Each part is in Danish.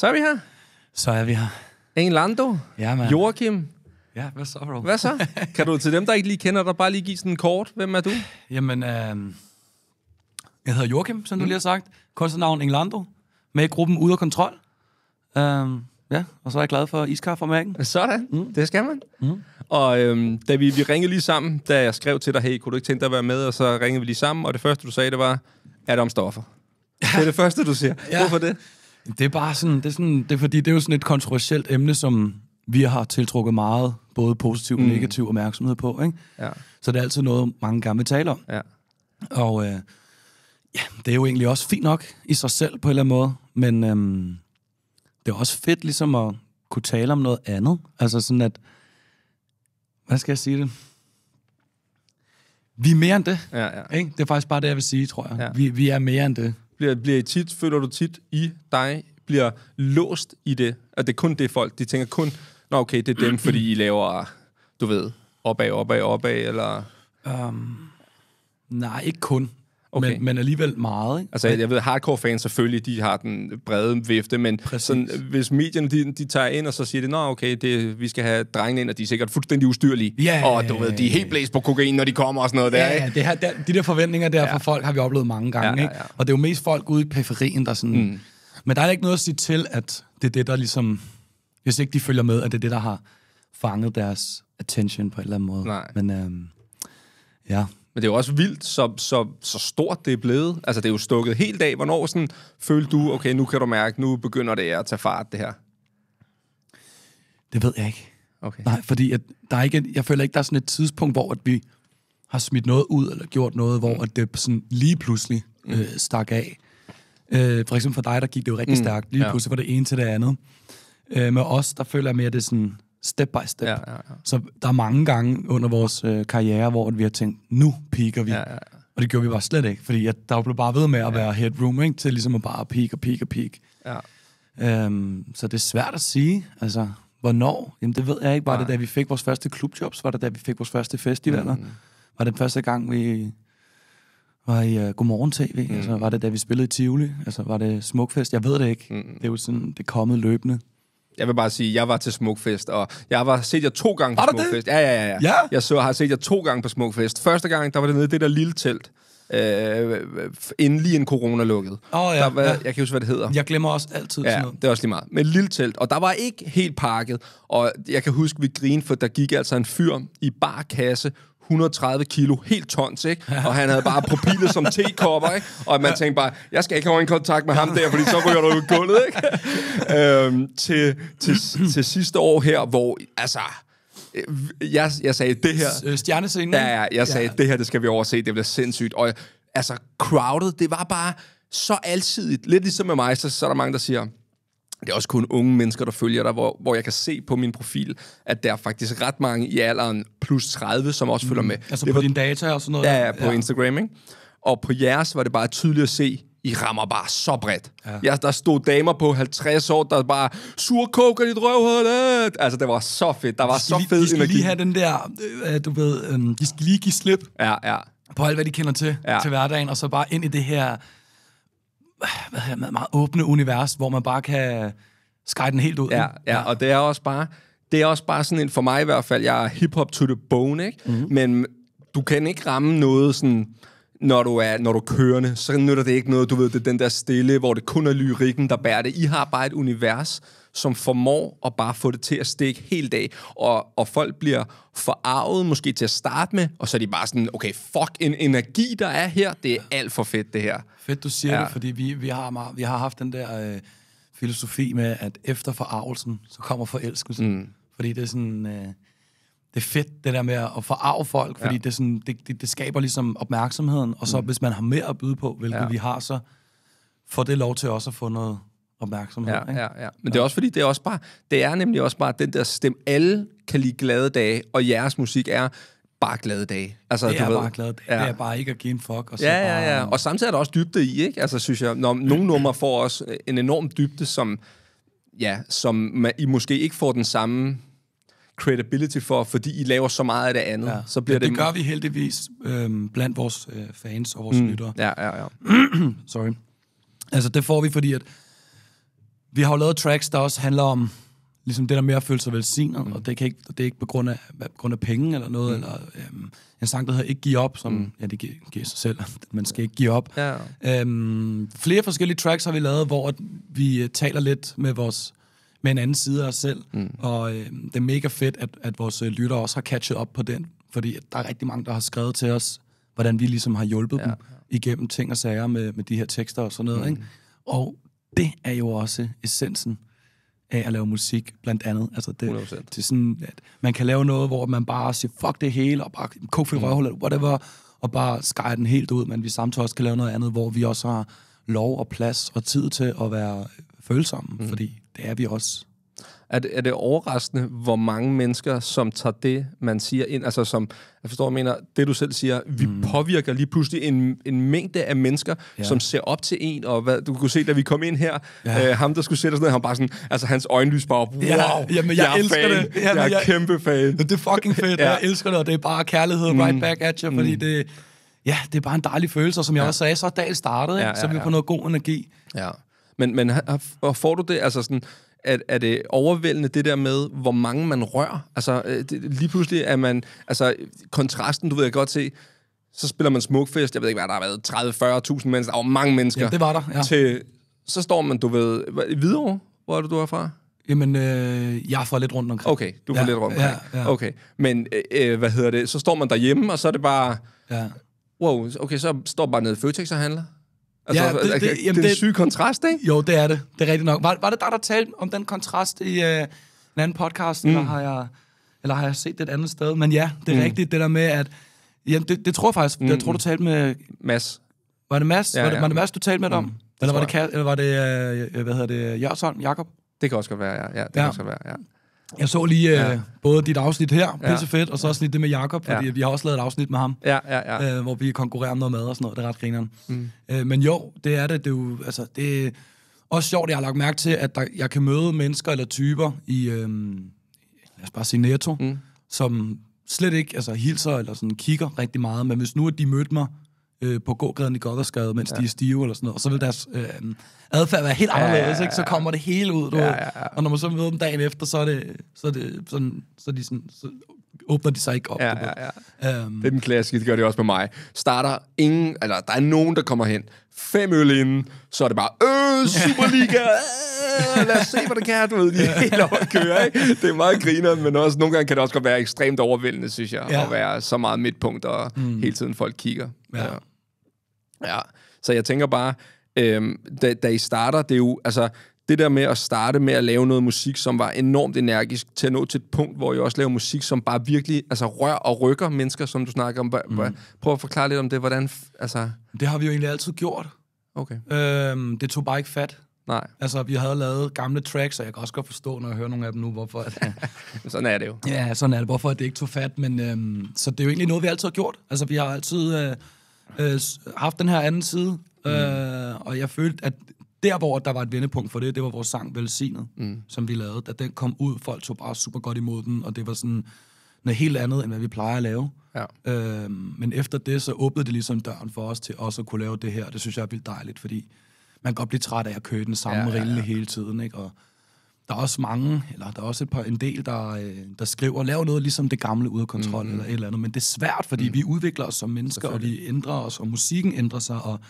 Så er vi her. Så er vi her. Lando. Ja, man. Joachim. Ja, hvad så, bro? Hvad så? kan du til dem, der ikke lige kender dig, bare lige give sådan en kort? Hvem er du? Jamen, øh, jeg hedder Joachim, som mm. du lige har sagt. Kunstnernavn Englando. Med i gruppen Ude af Kontrol. Øh, ja, og så er jeg glad for iskar fra mærken. Sådan, mm. det skal man. Mm. Og øh, da vi, vi ringede lige sammen, da jeg skrev til dig, hey, kunne du ikke tænke dig at være med? Og så ringede vi lige sammen, og det første, du sagde, det var, er det om stoffer? Ja. Det er det første, du siger. Ja. Hvorfor det? Det er bare sådan, det er, sådan, det er fordi, det er jo sådan et kontroversielt emne, som vi har tiltrukket meget, både positiv og mm. negativ opmærksomhed på, ikke? Ja. Så det er altid noget, mange gerne vil tale om. Ja. Og øh, ja, det er jo egentlig også fint nok i sig selv på en eller anden måde, men øh, det er også fedt ligesom at kunne tale om noget andet. Altså sådan at, hvad skal jeg sige det? Vi er mere end det. Ja, ja. Ikke? Det er faktisk bare det, jeg vil sige, tror jeg. Ja. Vi, vi er mere end det bliver, bliver tit, føler du tit i dig, bliver låst i det, at det er kun det folk, de tænker kun, nå okay, det er dem, fordi I laver, du ved, opad, opad, opad, eller... Um, nej, ikke kun. Okay. Men, men alligevel meget. Ikke? Altså, jeg, ved, hardcore fans selvfølgelig, de har den brede vifte, men sådan, hvis medierne, de, de tager ind og så siger det, nå okay, det, vi skal have drengene ind, og de er sikkert fuldstændig ustyrlige, Ja, og du ved, de er helt blæst på kokain, når de kommer og sådan noget der. Ja, ja det her, der, de der forventninger der ja. fra folk har vi oplevet mange gange, ja, ja, ja. ikke? Og det er jo mest folk ude i periferien, der sådan... Mm. Men der er ikke noget at sige til, at det er det, der ligesom... Hvis ikke de følger med, at det er det, der har fanget deres attention på en eller anden måde. Nej. Men øhm, ja, men det er jo også vildt, så, så, så stort det er blevet. Altså, det er jo stukket helt af. Hvornår sådan, følte du, okay, nu kan du mærke, nu begynder det at tage fart, det her? Det ved jeg ikke. Okay. Nej, fordi at der er ikke, jeg føler ikke, der er sådan et tidspunkt, hvor at vi har smidt noget ud, eller gjort noget, hvor mm. at det sådan lige pludselig mm. øh, stak af. Øh, for eksempel for dig, der gik det jo rigtig mm. stærkt. Lige ja. pludselig var det ene til det andet. Øh, med os, der føler jeg mere, at det er sådan step by step. Ja, ja, ja. Så der er mange gange under vores øh, karriere, hvor vi har tænkt, nu piker vi. Ja, ja, ja. Og det gjorde vi bare slet ikke, fordi jeg, der blev bare ved med at være headroom, ikke? til ligesom at bare peak og peak og peak. Ja. Øhm, så det er svært at sige, altså, hvornår? Jamen, det ved jeg ikke. Var Nej. det, da vi fik vores første klubjobs? Var det, da vi fik vores første festivaler? Mm. Var det den første gang, vi var i uh, Godmorgen TV? Mm. Altså, var det, da vi spillede i Tivoli? Altså, var det Smukfest? Jeg ved det ikke. Mm. Det er jo sådan, det er kommet løbende jeg vil bare sige, jeg var til Smukfest, og jeg var set jer to gange på Smukfest. Ja, ja, ja, ja. Jeg så, har set jer to gange på Smukfest. Første gang, der var det nede i det der lille telt. Øh, endelig en corona lukket. Oh, ja, der var, ja. Jeg kan huske, hvad det hedder. Jeg glemmer også altid ja, sådan noget. det er også lige meget. Men lille telt, og der var ikke helt pakket. Og jeg kan huske, vi grinede, for der gik altså en fyr i barkasse 130 kilo, helt tons, ikke? Og han havde bare profilet som tekopper, ikke? Og man tænkte bare, jeg skal ikke have en kontakt med ham der, fordi så ryger du ud gulvet, ikke? øhm, til, til, til sidste år her, hvor, altså, øh, jeg, jeg sagde, det her... Øh, stjernescenen? Ja, ja, jeg sagde, ja. det her, det skal vi overse, det bliver sindssygt. Og altså, crowded, det var bare så alsidigt. Lidt ligesom med mig, så, så er der mange, der siger, det er også kun unge mennesker, der følger dig, hvor, hvor jeg kan se på min profil, at der er faktisk ret mange i alderen plus 30, som også mm. følger med. Altså det på var, dine data og sådan noget? Ja, ja på ja. Instagram, ikke? Og på jeres var det bare tydeligt at se, I rammer bare så bredt. Ja. Jeg, ja, der stod damer på 50 år, der bare, surkoker dit røvhul! Øh. Altså, det var så fedt. Der var de så fed energi. De skal energi. lige have den der, øh, øh du ved, øh, de skal lige give slip ja, ja. på alt, hvad de kender til, ja. til hverdagen, og så bare ind i det her hvad hedder, meget, meget åbne univers, hvor man bare kan skrive den helt ud. Ja, ja, ja, og det er også bare... Det er også bare sådan en, for mig i hvert fald, jeg er hip-hop to the bone, ikke? Mm-hmm. Men du kan ikke ramme noget sådan når du er når du er kørende, så nytter det ikke noget, du ved, det er den der stille, hvor det kun er lyrikken, der bærer det. I har bare et univers, som formår at bare få det til at stikke helt af, og, og folk bliver forarvet måske til at starte med, og så er de bare sådan, okay, fuck, en energi, der er her, det er alt for fedt, det her. Fedt, du siger ja. det, fordi vi, vi, har, meget, vi har haft den der øh, filosofi med, at efter forarvelsen, så kommer forelskelsen. Mm. Fordi det er sådan... Øh, det er fedt, det der med at forarve folk, fordi ja. det, er sådan, det, det, det skaber ligesom opmærksomheden, og så mm. hvis man har mere at byde på, hvilket ja. vi har, så får det lov til også at få noget, opmærksomhed. Ja, ikke? ja, ja. Men det er også fordi, det er, også bare, det er nemlig også bare den der stem, alle kan lide glade dage, og jeres musik er bare glade dage. Altså, det er du ved, bare glade dage. Ja. Det er bare ikke at give en fuck. Og så ja, ja, ja. Bare, og samtidig er der også dybde i, ikke? Altså, synes jeg, når, nogle numre får også øh, en enorm dybde, som, ja, som man, I måske ikke får den samme credibility for, fordi I laver så meget af det andet. Ja. Så bliver ja, det, det gør vi heldigvis øhm, blandt vores øh, fans og vores mm. lyttere. Ja, ja, ja. Sorry. Altså, det får vi, fordi at vi har jo lavet tracks, der også handler om ligesom det der med at føle sig velsignet, mm. og det, kan ikke, det er ikke på grund af, på grund af penge eller noget, mm. eller øhm, en sang, der hedder Ikke give op, som, mm. ja, det giver, giver sig selv, man skal ikke give op. Ja. Øhm, flere forskellige tracks har vi lavet, hvor vi øh, taler lidt med vores med en anden side af os selv, mm. og øh, det er mega fedt, at, at vores øh, lyttere også har catchet op på den, fordi der er rigtig mange, der har skrevet til os, hvordan vi ligesom har hjulpet ja. dem igennem ting og sager med, med de her tekster og sådan noget, mm. ikke? Og det er jo også essensen af at lave musik, blandt andet. Altså det, 100%. det er sådan, at man kan lave noget, hvor man bare siger, fuck det hele, og bare kog mm. røvhul, whatever, og bare skære den helt ud, men vi samtidig også kan lave noget andet, hvor vi også har lov og plads og tid til at være følsomme, mm. fordi det er vi også er det, er det overraskende, hvor mange mennesker, som tager det, man siger ind, altså som, jeg forstår, jeg mener, det du selv siger, vi mm. påvirker lige pludselig en, en mængde af mennesker, ja. som ser op til en, og hvad, du kunne se, da vi kom ind her, ja. øh, ham der skulle sætte os ned, han bare sådan, altså hans øjenlys bare wow, ja, jamen, jeg, jeg elsker fan. det. Jamen, jeg er jeg, kæmpe fan. Det er fucking fedt, ja. jeg elsker det, og det er bare kærlighed mm. right back at you, mm. fordi mm. det, ja, det er bare en dejlig følelse, og som jeg ja. også sagde, så er dagen startet, ja, ja, så vi vi på noget god energi. Ja. Men, men får du det, altså sådan, er, er det overvældende det der med, hvor mange man rører? Altså, øh, det, lige pludselig er man... Altså, kontrasten, du ved jeg godt se, så spiller man smukfest, jeg ved ikke, hvad der har været, 30-40.000 mennesker, var mange mennesker. Ja, det var der, ja. Til, så står man, du ved, Hvidovre, hvor er det, du er fra? Jamen, øh, jeg er fra lidt rundt omkring. Okay, du er ja, lidt rundt omkring. Ja, ja. Okay, men øh, øh, hvad hedder det, så står man derhjemme, og så er det bare, ja. wow, okay, så står bare nede i Føtex og handler. Altså, ja, det, altså, det, det, jamen, det er en syg kontrast, ikke? Jo, det er det. Det er rigtigt nok. Var, var det dig, der talte om den kontrast i øh, en anden podcast, mm. eller, har jeg, eller har jeg set det et andet sted? Men ja, det er mm. rigtigt, det der med, at... Jamen, det, det tror jeg faktisk. Mm. Jeg tror, du talte med... Mads. Var det Mads? Ja, Var, det, var det Mads, du talte med mm. om? eller var det, eller var det, øh, hvad hedder det, Jørgensson, Jakob? Det kan også godt være, ja. ja det kan også godt være, ja. Jeg så lige øh, ja. både dit afsnit her, pisse fedt, ja. og så også lige det med Jakob, fordi ja. vi har også lavet et afsnit med ham, ja, ja, ja. Øh, hvor vi konkurrerer om noget mad og sådan noget. Det er ret grineren. Mm. Øh, men jo, det er det. Det er jo, altså, det er også sjovt, at jeg har lagt mærke til, at der, jeg kan møde mennesker eller typer i, øh, lad os bare sige Netto, mm. som slet ikke altså, hilser eller sådan, kigger rigtig meget, men hvis nu at de mødte mig øh, på gågaden i Goddersgade, mens ja. de er stive eller sådan noget, og så vil deres øh, adfærd være helt anderledes, ja, ja, ja. ikke? så kommer det hele ud, du ja, ja, ja. og når man så møder dem dagen efter, så er det, så er det sådan, så er de sådan, så åbner de sig ikke op. Ja, ja, ja. Um, det er den klassiske, det gør det også med mig. Starter ingen, eller der er nogen, der kommer hen, fem øl inden, så er det bare, øh, Superliga, øh, lad os se, hvad det kan, du ved, de helt at køre, ikke? Det er meget griner, men også, nogle gange kan det også godt være ekstremt overvældende, synes jeg, ja. at være så meget midtpunkt, og mm. hele tiden folk kigger. Ja. ja. Ja, så jeg tænker bare, øhm, da, da I starter, det er jo, altså, det der med at starte med at lave noget musik, som var enormt energisk, til at nå til et punkt, hvor jeg også laver musik, som bare virkelig altså, rører og rykker mennesker, som du snakker om. Mm. Prøv at forklare lidt om det, hvordan... Altså... Det har vi jo egentlig altid gjort. Okay. Øhm, det tog bare ikke fat. Nej. Altså, vi havde lavet gamle tracks, og jeg kan også godt forstå, når jeg hører nogle af dem nu, hvorfor... At, sådan er det jo. Ja, sådan er det, hvorfor det ikke tog fat, men øhm, så det er jo egentlig noget, vi altid har gjort. Altså, vi har altid... Øh, øh, haft den her anden side, mm. Øh, og jeg følte, at der, hvor der var et vendepunkt for det, det var vores sang Velsignet, mm. som vi lavede. Da den kom ud, folk tog bare super godt imod den, og det var sådan noget helt andet, end hvad vi plejer at lave. Ja. Øhm, men efter det, så åbnede det ligesom døren for os til også at kunne lave det her, det synes jeg er vildt dejligt, fordi man kan godt blive træt af at køre den samme ja, ja, ja. rille hele tiden, ikke? Og der er også mange, eller der er også et par, en del, der, øh, der skriver, lav noget ligesom det gamle ud af kontrol mm. eller et eller andet. Men det er svært, fordi mm. vi udvikler os som mennesker, og vi ændrer os, og musikken ændrer sig, og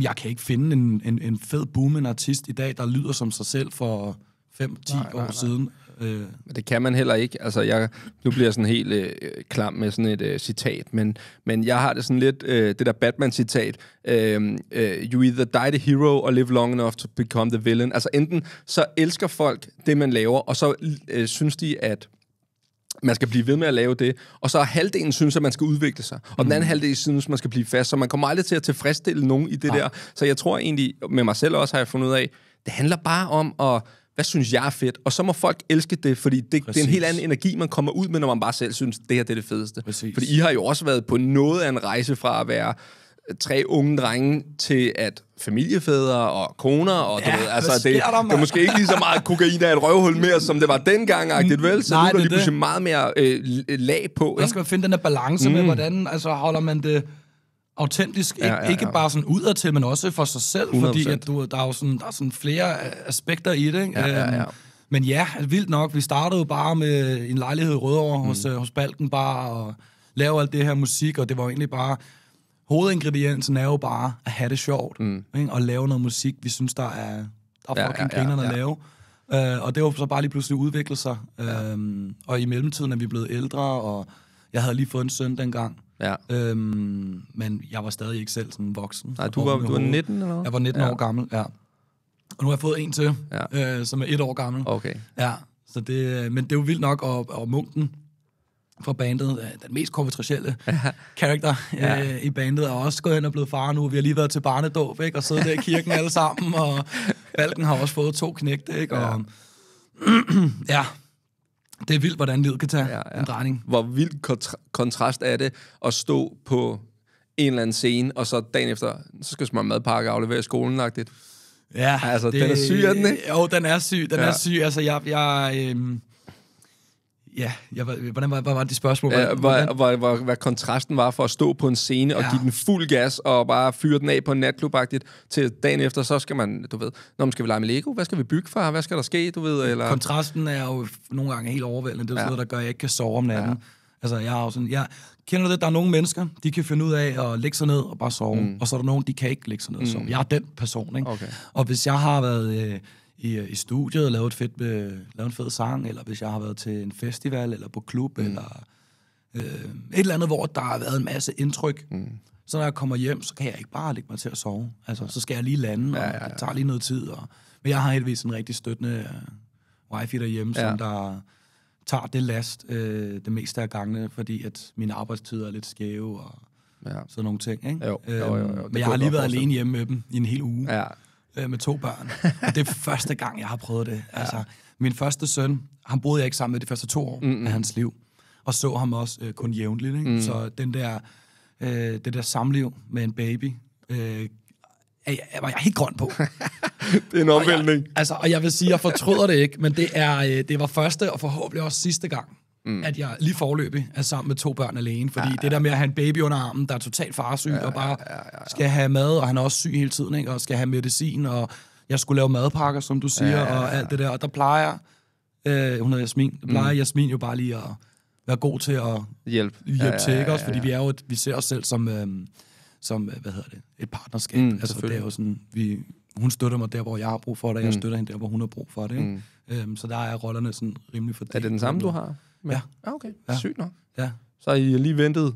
jeg kan ikke finde en, en, en fed boomende artist i dag, der lyder som sig selv for 5-10 år nej, nej. siden. Øh. Men det kan man heller ikke. Altså, jeg, nu bliver jeg sådan helt øh, klam med sådan et øh, citat, men, men jeg har det sådan lidt, øh, det der Batman-citat, øh, øh, you either die the hero or live long enough to become the villain. Altså, enten så elsker folk det, man laver, og så øh, synes de, at man skal blive ved med at lave det, og så er halvdelen synes, at man skal udvikle sig, og mm. den anden mm. halvdel synes, man skal blive fast, så man kommer aldrig til at tilfredsstille nogen i det ah. der. Så jeg tror egentlig, med mig selv også har jeg fundet ud af, det handler bare om at hvad synes jeg er fedt? Og så må folk elske det, fordi det, det er en helt anden energi, man kommer ud med, når man bare selv synes, det her det er det fedeste. Præcis. Fordi I har jo også været på noget af en rejse fra at være øh, tre unge drenge til at familiefædre og koner, og ja, du ved, altså det, der, det er måske ikke lige så meget kokain af et røvhul mere, som det var dengang, mm, agtigt, vel? Så Nej, nu er der lige pludselig meget mere øh, lag på. Der skal man finde den der balance mm. med, hvordan altså, holder man det autentisk, ikke, ja, ja, ja. ikke bare sådan udadtil, men også for sig selv, 100%. fordi at du, der er jo sådan, der er sådan flere øh, aspekter i det. Ikke? Ja, ja, ja. Øhm, men ja, vildt nok. Vi startede jo bare med en lejlighed i Rødovre mm. hos, øh, hos Balken bare, og lave alt det her musik, og det var jo egentlig bare... Hovedingrediensen er jo bare at have det sjovt, mm. ikke? og lave noget musik, vi synes, der er, der er fucking ja, ja, ja, ja. at lave. Uh, og det har så bare lige pludselig udviklet sig. Ja. Øhm, uh, og i mellemtiden er vi blevet ældre, og jeg havde lige fået en søn dengang. Ja. Øhm, men jeg var stadig ikke selv sådan voksen. Nej, du var, du var 19 eller noget? Jeg var 19 ja. år gammel, ja. Og nu har jeg fået en til, ja. øh, som er et år gammel. Okay. Ja, så det, øh, men det er jo vildt nok, og, og Munken fra bandet, den mest kontroversielle karakter ja. øh, i bandet, er også gået hen og blevet far nu. Vi har lige været til barnedåb, ikke? Og siddet der i kirken alle sammen, og Balken har også fået to knægte, ikke? Og, ja. ja, det er vildt, hvordan livet kan tage ja, ja. en drejning. Hvor vild kontra- kontrast er det at stå på en eller anden scene, og så dagen efter, så skal man madpakke og aflevere skolen -agtigt. Ja. Altså, det, den er syg, er den ikke? Jo, den er syg, den ja. er syg. Altså, jeg, jeg, øh, Ja, jeg, hvordan var, hvad var det spørgsmål? Hvordan, Æh, hvad, hvor, hvad kontrasten var for at stå på en scene og give den fuld gas og bare fyre den af på en natklub til dagen efter, så skal man, du ved, når man skal vi lege med Lego? Hvad skal vi bygge for? Hvad skal der ske, du ved? Eller... Kontrasten er jo nogle gange helt overvældende. Det er jo ja. noget, der gør, at jeg ikke kan sove om natten. Ja. Altså, jeg har sådan, jeg kender det, der er nogle mennesker, de kan finde ud af at lægge sig ned og bare sove, mm. og så er der nogen, de kan ikke lægge sig ned og mm. sove. Mm. Jeg er den person, ikke? Okay. Og hvis jeg har været... Øh, i, øh, i studiet og lave, et fedt, øh, lave en fed sang, eller hvis jeg har været til en festival, eller på klub, mm. eller øh, et eller andet, hvor der har været en masse indtryk. Mm. Så når jeg kommer hjem, så kan jeg ikke bare lægge mig til at sove. Altså, så skal jeg lige lande, og ja, ja, ja. det tager lige noget tid. Og, men jeg har heldigvis en rigtig støttende uh, wifi derhjemme, ja. som der tager det last øh, det meste af gangene, fordi at min arbejdstid er lidt skæve og ja. sådan nogle ting. Ikke? Jo, jo, jo, jo. Øhm, det men jeg har lige været alene hjemme med dem i en hel uge. Ja øh, med to børn. Og det er første gang, jeg har prøvet det. Altså, Min første søn, han boede jeg ikke sammen med de første to år mm-hmm. af hans liv. Og så ham også øh, kun jævnligt. Ikke? Mm. Så den der, øh, det der samliv med en baby, øh, jeg, er, var jeg helt grøn på. det er en omvæltning. Og jeg, altså, og jeg vil sige, jeg fortryder det ikke, men det, er, øh, det var første og forhåbentlig også sidste gang, mm. at jeg lige forløbig er sammen med to børn alene. Fordi ja, ja, ja. det der med at have en baby under armen, der er totalt farsyg, ja, ja, ja, og bare ja, ja, skal have mad, og han er også syg hele tiden, ikke? og skal have medicin, og jeg skulle lave madpakker, som du siger, ja, ja, ja. og alt det der. Og der plejer, øh, hun hedder Jasmin, der plejer mm. Jasmin jo bare lige at være god til at hjælpe, hjælpe ja, ja, ja, til, ikke? også fordi vi er jo, et, vi ser os selv som, øh, som øh, hvad hedder det, et partnerskab. Mm, altså det er jo sådan, vi, hun støtter mig der, hvor jeg har brug for det, og jeg mm. støtter hende der, hvor hun har brug for det. Mm. Ikke? Mm. Øhm, så der er rollerne sådan rimelig fordelt. Er det den samme, du har? Men, ja. ja. okay. Ja. Sygt nok. Ja. Så har I lige ventet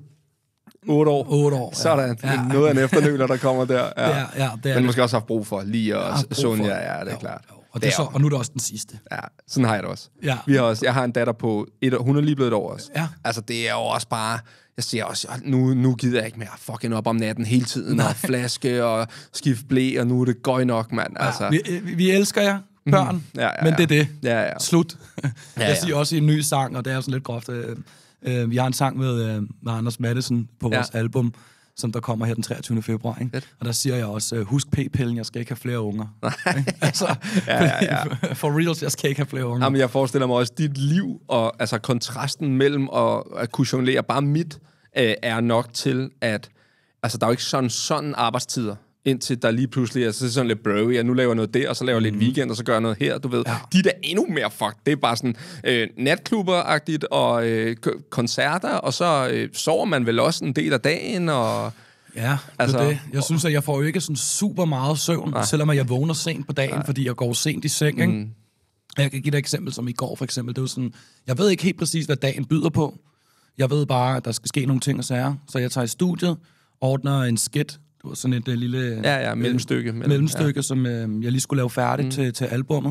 Otte år. Otte år, Så er der ja. ja. noget af en efternøler, der kommer der. Ja, ja, ja det er Men måske også haft brug for lige at ja, Sonja, ja, det er jo, klart. Jo. Og, det er så, og nu er det også den sidste. Ja, sådan har jeg det også. Ja. Vi har også jeg har en datter på et år, hun er lige blevet et år også. Ja. Altså, det er jo også bare... Jeg siger også, nu, nu gider jeg ikke mere fucking op om natten hele tiden, Nej. og flaske og skifte blæ, og nu er det gøj nok, mand. Altså. Ja, vi, vi elsker jer. Mm-hmm. børn, mm. ja, ja, ja. men det er det. Ja, ja. Slut. ja, ja. Jeg siger også i en ny sang, og det er sådan lidt groft. Øh, øh, vi har en sang med, øh, med Anders Madsen på vores ja. album, som der kommer her den 23. februar. Ikke? Og der siger jeg også, øh, husk p-pillen, jeg skal ikke have flere unger. Nej. altså, ja, ja, ja. For reals, jeg skal ikke have flere unger. Jamen, jeg forestiller mig også, dit liv og altså, kontrasten mellem at, at kunne jonglere, bare mit, øh, er nok til, at altså, der er jo ikke sådan, sådan arbejdstider indtil der lige pludselig er så sådan lidt broy, og nu laver jeg noget der, og så laver jeg lidt mm. weekend, og så gør jeg noget her, du ved. Ja. De er da endnu mere fuck, Det er bare sådan øh, natklubber-agtigt, og øh, koncerter, og så øh, sover man vel også en del af dagen, og... Ja, det altså, det. Jeg synes, at jeg får jo ikke sådan super meget søvn, nej. selvom jeg vågner sent på dagen, nej. fordi jeg går sent i seng, ikke? Mhm. Jeg kan give dig et eksempel, som i går for eksempel. Det var sådan, jeg ved ikke helt præcis, hvad dagen byder på. Jeg ved bare, at der skal ske nogle ting og sager. Så jeg tager i studiet, ordner en skit sådan et uh, lille ja, ja, øh, mellemstykke, mellem, mellemstykke ja. som uh, jeg lige skulle lave færdigt mm. til, til albummet.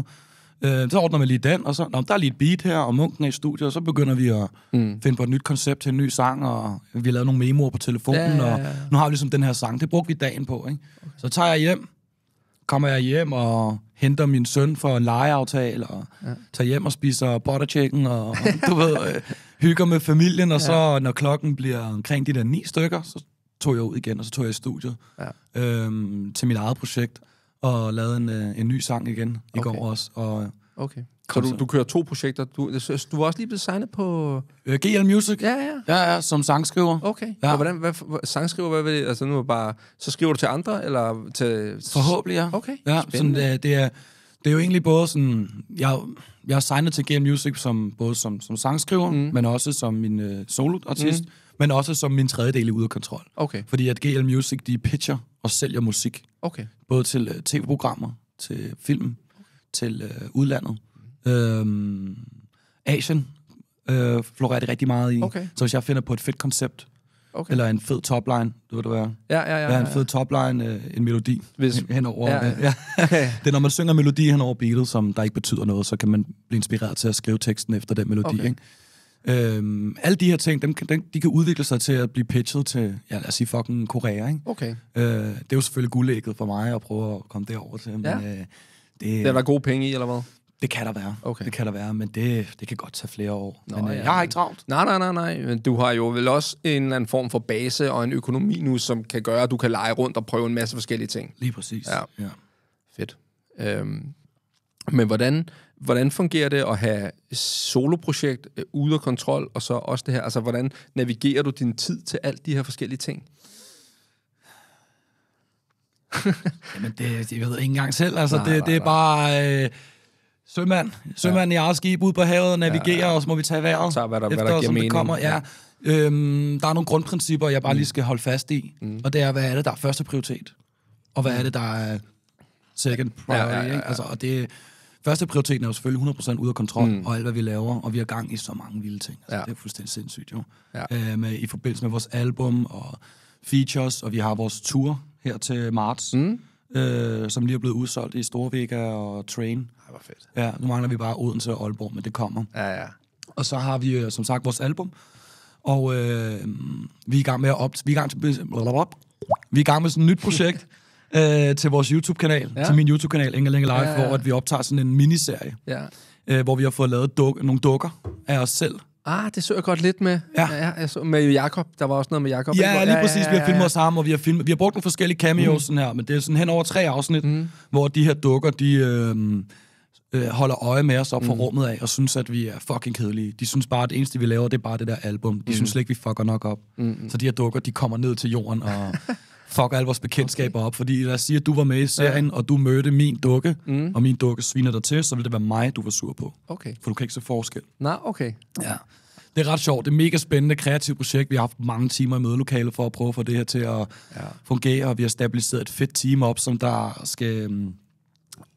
Uh, så ordner man lige den, og så, nå, der er lige et beat her, og munken er i studiet, og så begynder vi at mm. finde på et nyt koncept til en ny sang, og vi har lavet nogle memoer på telefonen, ja, ja, ja. og nu har vi ligesom den her sang. Det brugte vi dagen på, ikke? Okay. Så tager jeg hjem, kommer jeg hjem og henter min søn for en legeaftale, og ja. tager hjem og spiser chicken, og du ved, øh, hygger med familien, og ja. så når klokken bliver omkring de der ni stykker, så tog jeg ud igen, og så tog jeg i studiet ja. øhm, til mit eget projekt, og lavede en, øh, en ny sang igen i okay. går også. Og, okay. Så du, du kører to projekter. Du, du var også lige blevet signet på... Øh, GL Music. Ja, ja. Ja, ja, som sangskriver. Okay. Ja. Og hvordan, hvad, hvad, sangskriver, hvad vil det? Altså nu bare... Så skriver du til andre, eller til... Forhåbentlig, ja. Okay. Ja, Spændende. sådan, øh, det, det, er, det er jo egentlig både sådan... Jeg, jeg er signet til GL Music som, både som, som sangskriver, mm. men også som min øh, soloartist. Mm men også som min tredje del i Ude af Kontrol. Okay. Fordi at GL Music, de pitcher og sælger musik. Okay. Både til uh, tv-programmer, til film, okay. til uh, udlandet. Mm. Øhm, Asien øh, florerer det rigtig meget i. Okay. Så hvis jeg finder på et fedt koncept, Okay. Eller en fed topline, du ved du hvad? Ja, ja, ja. Ja, en fed topline, øh, en melodi Hvis... hen, henover. Ja, ja. Øh, ja. det er, når man synger melodi hen over beatet, som der ikke betyder noget, så kan man blive inspireret til at skrive teksten efter den melodi. Okay. Ikke? Øhm, alle de her ting, dem, dem, de kan udvikle sig til at blive pitchet til, ja, lad os sige, fucking Korea, ikke? Okay. Øh, det er jo selvfølgelig guldægget for mig at prøve at komme derover til, men... Øh, det, det er der gode penge i, eller hvad? Det kan der være. Okay. Det kan der være, men det, det kan godt tage flere år. Nå, men, øh, jeg har ikke travlt. Nej, nej, nej, nej. Men du har jo vel også en eller anden form for base og en økonomi nu, som kan gøre, at du kan lege rundt og prøve en masse forskellige ting. Lige præcis. Ja. ja. Fedt. Øhm, men hvordan hvordan fungerer det at have soloprojekt øh, ude af kontrol, og så også det her, altså hvordan navigerer du din tid til alt de her forskellige ting? Jamen, det, det ved jeg ikke engang selv. Altså, nej, det, nej, det er nej. bare øh, sømand. Sømand ja. i eget skib ud på havet, navigerer, ja, ja. og så må vi tage vejret. Så hvad der, efter, hvad der som mening. det kommer. Ja. ja. Øhm, der er nogle grundprincipper, jeg bare mm. lige skal holde fast i. Mm. Og det er, hvad er det, der er første prioritet? Og hvad mm. er det, der er second priority? Ja, ja, ja, ja. Altså, og det, Første prioriteten er jo selvfølgelig 100% ude af kontrol, mm. og alt hvad vi laver, og vi har gang i så mange vilde ting. Altså, ja. Det er fuldstændig sindssygt jo. Ja. Øh, med, I forbindelse med vores album og features, og vi har vores tour her til marts. Mm øh, som lige er blevet udsolgt i Storvega og Train. Ej, hvor fedt. Ja, nu mangler vi bare Odense og Aalborg, men det kommer. Ja, ja. Og så har vi, øh, som sagt, vores album, og øh, vi er i gang med at op... Vi er i gang, til, vi er i gang med sådan et nyt projekt, øh, til vores YouTube-kanal, ja. til min YouTube-kanal, Inger Længe Live, ja, ja, ja. hvor at vi optager sådan en miniserie, ja. øh, hvor vi har fået lavet duk- nogle dukker af os selv. Ah, det så jeg godt lidt med. Ja. ja jeg så med Jakob. Der var også noget med Jakob. Ja, lige præcis. Ja, ja, ja, ja. Vi har filmet os sammen, og vi har, filmet, vi har brugt nogle forskellige cameos mm. sådan her, men det er sådan hen over tre afsnit, mm. hvor de her dukker, de øh, øh, holder øje med os op mm. fra rummet af, og synes, at vi er fucking kedelige. De synes bare, at det eneste, vi laver, det er bare det der album. De mm. synes slet ikke, vi fucker nok op. Mm. mm. Så de her dukker, de kommer ned til jorden og... fucker alle vores bekendtskaber okay. op. Fordi lad os sige, at du var med i serien, ja. og du mødte min dukke, mm. og min dukke sviner dig til, så vil det være mig, du var sur på. Okay. For du kan ikke se forskel. Nej, okay. Ja. Det er ret sjovt. Det er mega spændende, kreativt projekt. Vi har haft mange timer i mødelokalet for at prøve at få det her til at ja. fungere, og vi har stabiliseret et fedt team op, som der skal øhm,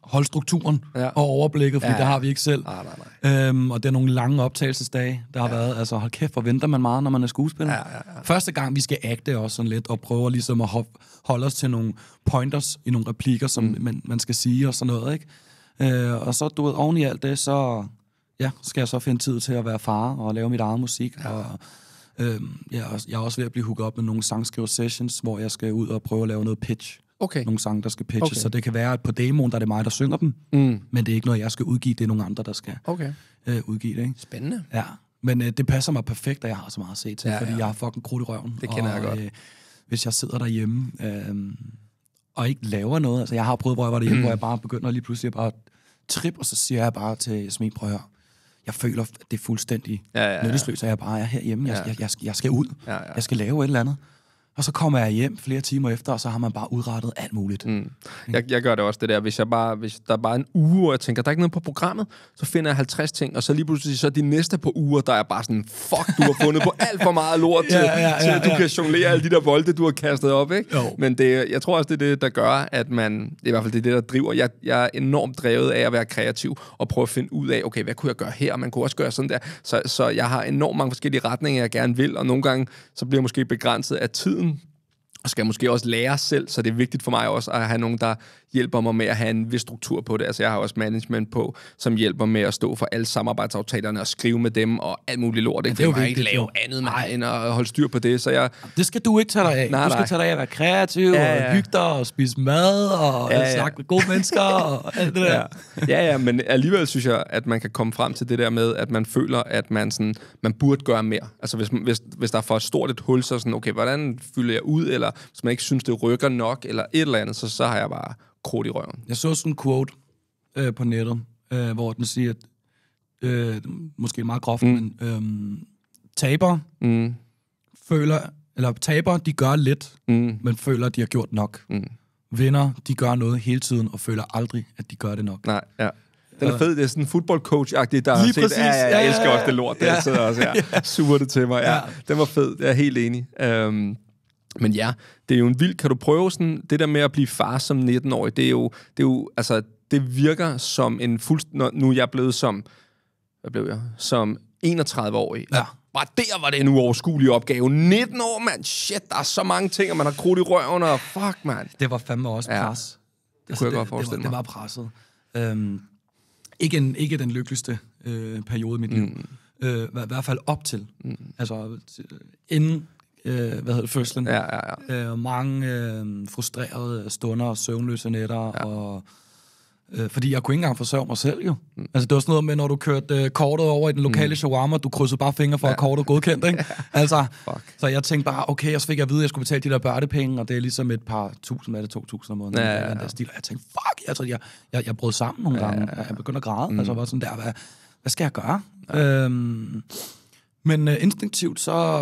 holde strukturen ja. og overblikket, fordi ja, ja. har vi ikke selv. Nej, ah, nej, nej. Øhm, og det er nogle lange optagelsesdage, der har ja. været. Altså, hold kæft, hvor venter man meget, når man er skuespiller. Ja, ja, ja. Første gang, vi skal agte også sådan lidt, og prøve ligesom at hop, holde os til nogle pointers i nogle replikker, som mm. man, man skal sige og sådan noget, ikke? Øh, og så, du ved, oven i alt det, så ja, skal jeg så finde tid til at være far og lave mit eget musik. Ja. Og, øh, jeg, er, jeg er også ved at blive hooket op med nogle sangskriver sessions, hvor jeg skal ud og prøve at lave noget pitch okay. nogle sange, der skal pitches. Okay. Så det kan være, at på demoen, der er det mig, der synger dem, mm. men det er ikke noget, jeg skal udgive, det er nogle andre, der skal okay. øh, udgive det. Ikke? Spændende. Ja, men øh, det passer mig perfekt, at jeg har så meget at se til, ja, fordi ja. jeg har fucking krudt i røven. Det kender og, jeg godt. Øh, hvis jeg sidder derhjemme øh, og ikke laver noget, altså jeg har prøvet, hvor jeg var derhjemme, mm. hvor jeg bare begynder lige pludselig at bare trip, og så siger jeg bare til Jasmin, prøv at jeg føler, at det er fuldstændig ja, ja, ja. nyttesløst, at jeg bare er herhjemme. Ja. Jeg, jeg, jeg, jeg skal ud. Ja, ja. Jeg skal lave et eller andet. Og så kommer jeg hjem flere timer efter, og så har man bare udrettet alt muligt. Mm. mm. Jeg, jeg gør det også, det der. Hvis, jeg bare, hvis der er bare en uge, og jeg tænker, der er ikke noget på programmet, så finder jeg 50 ting, og så lige pludselig så de næste på uger, der er bare sådan, fuck, du har fundet på alt for meget lort til, ja, ja, ja, ja. til at du kan jonglere alle de der volde, du har kastet op. Ikke? Men det, jeg tror også, det er det, der gør, at man, i hvert fald det er det, der driver. Jeg, jeg er enormt drevet af at være kreativ og prøve at finde ud af, okay, hvad kunne jeg gøre her, man kunne også gøre sådan der. Så, så jeg har enormt mange forskellige retninger, jeg gerne vil, og nogle gange så bliver jeg måske begrænset af tiden, og skal måske også lære selv, så det er vigtigt for mig også at have nogen, der hjælper mig med at have en vis struktur på det. Altså jeg har også management på, som hjælper med at stå for alle samarbejdsaftalerne og skrive med dem og alt muligt lort. Ja, det er jo ikke lave andet med, end at holde styr på det. Så jeg, det skal du ikke tage dig af. Nej, du skal nej. tage dig af at være kreativ ja, ja. og hygge dig og spise mad og ja, ja. snakke med gode mennesker og alt det der. Ja. ja, ja, men alligevel synes jeg, at man kan komme frem til det der med, at man føler, at man, sådan, man burde gøre mere. Altså hvis, hvis, hvis der er for stort et hul, så sådan, okay, hvordan fylder jeg ud, eller hvis man ikke synes, det rykker nok, eller et eller andet, så, så har jeg bare krudt i røven. Jeg så sådan en quote øh, på nettet, øh, hvor den siger, at øh, måske meget groft, mm. men øh, taber mm. føler, eller taber, de gør lidt, mm. men føler, at de har gjort nok. Mm. Vinder, de gør noget hele tiden, og føler aldrig, at de gør det nok. Nej, ja. Den er øh. fed, det er sådan en football coach agtig der Lige har set, præcis. ja, ja, jeg elsker ja, ja, ja. også det lort, der ja. sidder også her, ja. suger det til mig. Ja. ja. Den var fed, jeg er helt enig. Um, men ja, det er jo en vild... Kan du prøve sådan... Det der med at blive far som 19-årig, det er jo... Det, er jo, altså, det virker som en fuldstændig... Nu er jeg blevet som... Hvad blev jeg? Som 31-årig. Ja. Bare der var det en uoverskuelig opgave. 19 år, mand. Shit, der er så mange ting, og man har krudt i røven, og fuck, mand. Det var fandme også pres. Ja, det kunne altså, jeg det, godt forestille det var, mig. Det var presset. Øhm, ikke, en, ikke den lykkeligste øh, periode i mit liv. Mm. Øh, I hvert fald op til. Mm. Altså, inden øh, hvad hedder det, fødslen. Ja, ja, ja. Øh, mange øh, frustrerede stunder og søvnløse nætter, ja. og, øh, fordi jeg kunne ikke engang forsørge mig selv jo. Mm. Altså det var sådan noget med, når du kørte øh, kortet over i den lokale mm. shawarma, du krydsede bare fingre for, ja. at kortet godkendt, ikke? Altså, Fuck. så jeg tænkte bare, okay, og så fik jeg at vide, at jeg skulle betale de der børnepenge, og det er ligesom et par tusind, er det to tusind om måneden, ja, ja, ja. Der stil. Og jeg tænkte, fuck, jeg, tror, jeg, jeg, jeg brød sammen nogle gange, ja, ja, ja. jeg begyndte at græde, mm. altså var sådan der, hvad, hvad skal jeg gøre? Ja. Øhm, men øh, instinktivt, så,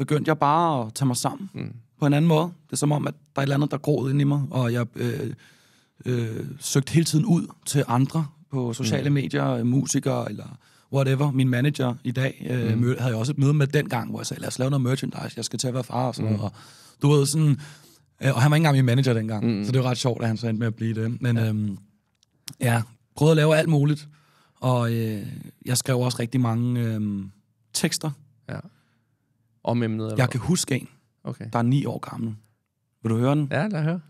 begyndte jeg bare at tage mig sammen mm. på en anden måde. Det er som om, at der er et eller andet, der gråede ind i mig, og jeg øh, øh, søgte hele tiden ud til andre på sociale mm. medier, øh, musikere eller whatever. Min manager i dag øh, mm. havde jeg også et møde med dengang, hvor jeg sagde, lad os lave noget merchandise, jeg skal til at være far og sådan mm. noget. Og, du ved, sådan... Øh, og han var ikke engang min manager dengang, mm. så det var ret sjovt, at han så endte med at blive det. Men ja, øh, ja prøvede at lave alt muligt, og øh, jeg skrev også rigtig mange øh, tekster. Ja om emnet? Eller? Jeg kan huske en, okay. der er ni år gammel. Vil du høre den? Ja, lad høre.